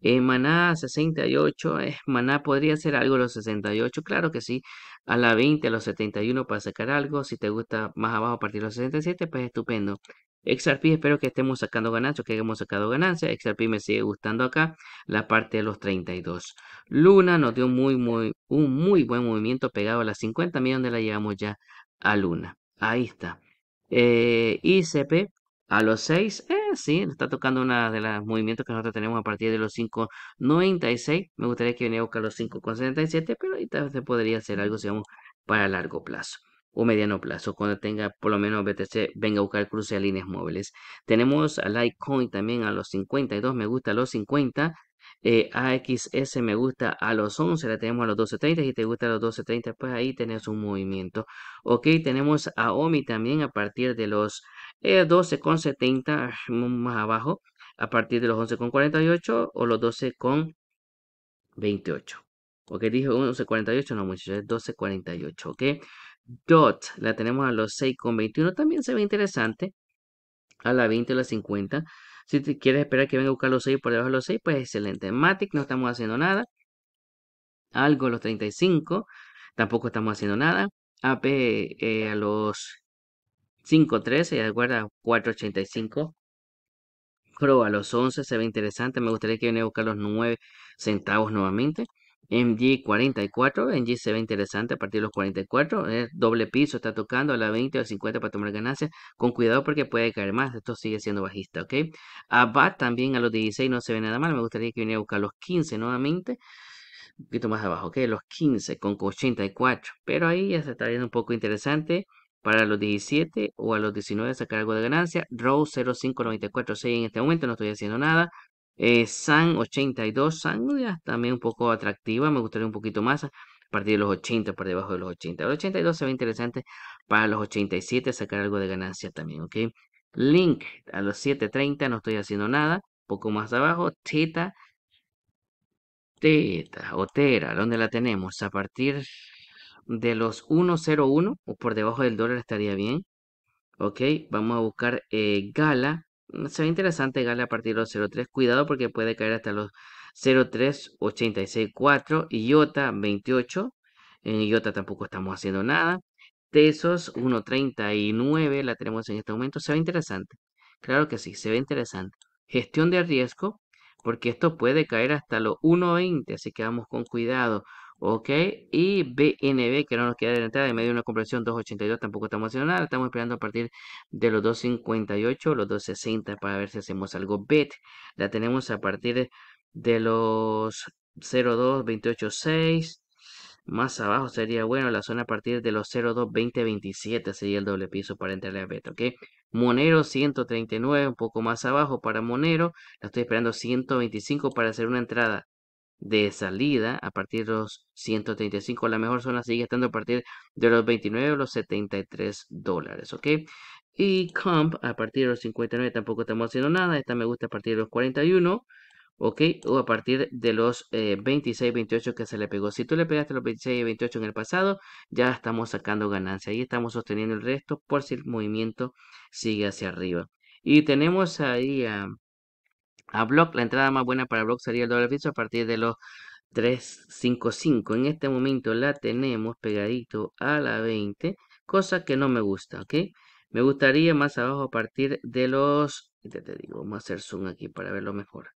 Eh, maná 68, eh, Maná podría ser algo a los 68, claro que sí. A la 20, a los 71 para sacar algo. Si te gusta más abajo a partir de los 67, pues estupendo. XRP espero que estemos sacando ganancias, que hayamos sacado ganancias. XRP me sigue gustando acá, la parte de los 32. Luna nos dio muy, muy, un muy buen movimiento pegado a las 50 Mira donde la llevamos ya a Luna. Ahí está. ICP eh, a los 6, eh, sí, está tocando una de los movimientos que nosotros tenemos a partir de los 5.96. Me gustaría que venía a buscar los 5.77, pero ahorita se podría hacer algo, digamos, para largo plazo o mediano plazo, cuando tenga por lo menos BTC, venga a buscar cruce a líneas móviles. Tenemos a Litecoin también a los 52, me gusta los 50, eh, AXS me gusta a los 11, la tenemos a los 12.30. Si te gusta a los 12.30, pues ahí tenés un movimiento. Ok, tenemos a OMI también a partir de los eh, 12.70, ah, más abajo, a partir de los 11.48 o los 12.28. Ok, dije 11.48, no muchachos, es 12.48, ok. DOT la tenemos a los 6.21, también se ve interesante. A la 20 o la 50. Si quieres esperar que venga a buscar los 6 por debajo de los 6, pues excelente. Matic no estamos haciendo nada. Algo a los 35, tampoco estamos haciendo nada. AP eh, a los 5.13 y recuerda, 4.85. Pro a los 11 se ve interesante. Me gustaría que viene a buscar los 9 centavos nuevamente. MG44, MG se ve interesante a partir de los 44, eh, doble piso, está tocando a la 20 o 50 para tomar ganancias, con cuidado porque puede caer más, esto sigue siendo bajista, ¿ok? Abad también a los 16 no se ve nada mal, me gustaría que viniera a buscar los 15 nuevamente, un poquito más abajo, ¿ok? Los 15 con 84, pero ahí ya se está viendo un poco interesante para los 17 o a los 19 sacar algo de ganancia. Row 0594 en este momento, no estoy haciendo nada. Eh, San 82, San también un poco atractiva, me gustaría un poquito más. A partir de los 80, por debajo de los 80. El 82 se ve interesante para los 87, sacar algo de ganancia también, ¿ok? Link a los 7.30, no estoy haciendo nada. Poco más abajo, Teta. Teta, o Tera, ¿dónde la tenemos? A partir de los 1.01 o por debajo del dólar estaría bien. Ok, vamos a buscar eh, Gala Mm, se ve interesante gale a partir de los 0.3. Cuidado porque puede caer hasta los 0.3864. IOTA 28. En IOTA tampoco estamos haciendo nada. Tesos 1.39 la tenemos en este momento. Se ve interesante. Claro que sí, se ve interesante. Gestión de riesgo porque esto puede caer hasta los 1.20. Así que vamos con cuidado. Ok, y BNB que no nos queda de entrada, en medio de una compresión 2.82 tampoco estamos nada. estamos esperando a partir de los 2.58, los 2.60 para ver si hacemos algo BET, la tenemos a partir de los 0.2.28.6, más abajo sería bueno la zona a partir de los 022027 sería el doble piso para entrarle a bet ¿ok? Monero 139, un poco más abajo para Monero, la estoy esperando 125 para hacer una entrada de salida a partir de los 135. La mejor zona sigue estando a partir de los 29 los 73 dólares, ¿ok? Y comp a partir de los 59 tampoco estamos haciendo nada. Esta me gusta a partir de los 41. ¿ok? O a partir de los 26, eh, 28 que se le pegó. Si tú le pegaste los 26 y 28 en el pasado, ya estamos sacando ganancia. y estamos sosteniendo el resto por si el movimiento sigue hacia arriba. Y tenemos ahí a a Block. La entrada más buena para Block sería el doble piso a partir de los 355. En este momento la tenemos pegadito a la 20, cosa que no me gusta, ¿ok? Me gustaría más abajo a partir de los... te digo, vamos a hacer zoom aquí para verlo mejor.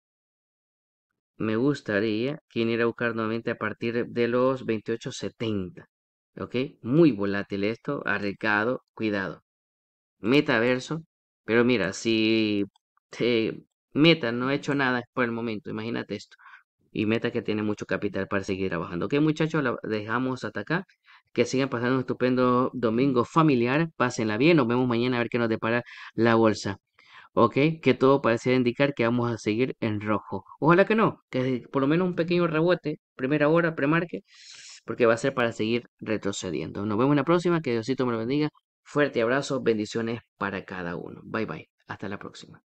Me gustaría que viniera a buscar nuevamente a partir de los 28.70. ¿Ok? Muy volátil esto, arriesgado, cuidado. Metaverso. Pero mira, si Meta no he hecho nada por el momento, imagínate esto. Y Meta que tiene mucho capital para seguir trabajando. Ok, muchachos, la dejamos hasta acá. Que sigan pasando un estupendo domingo familiar. Pásenla bien. Nos vemos mañana a ver qué nos depara la bolsa. Ok, que todo parecía indicar que vamos a seguir en rojo. Ojalá que no, que por lo menos un pequeño rebote, primera hora, premarque, porque va a ser para seguir retrocediendo. Nos vemos en la próxima. Que Diosito me lo bendiga. Fuerte abrazo, bendiciones para cada uno. Bye bye. Hasta la próxima.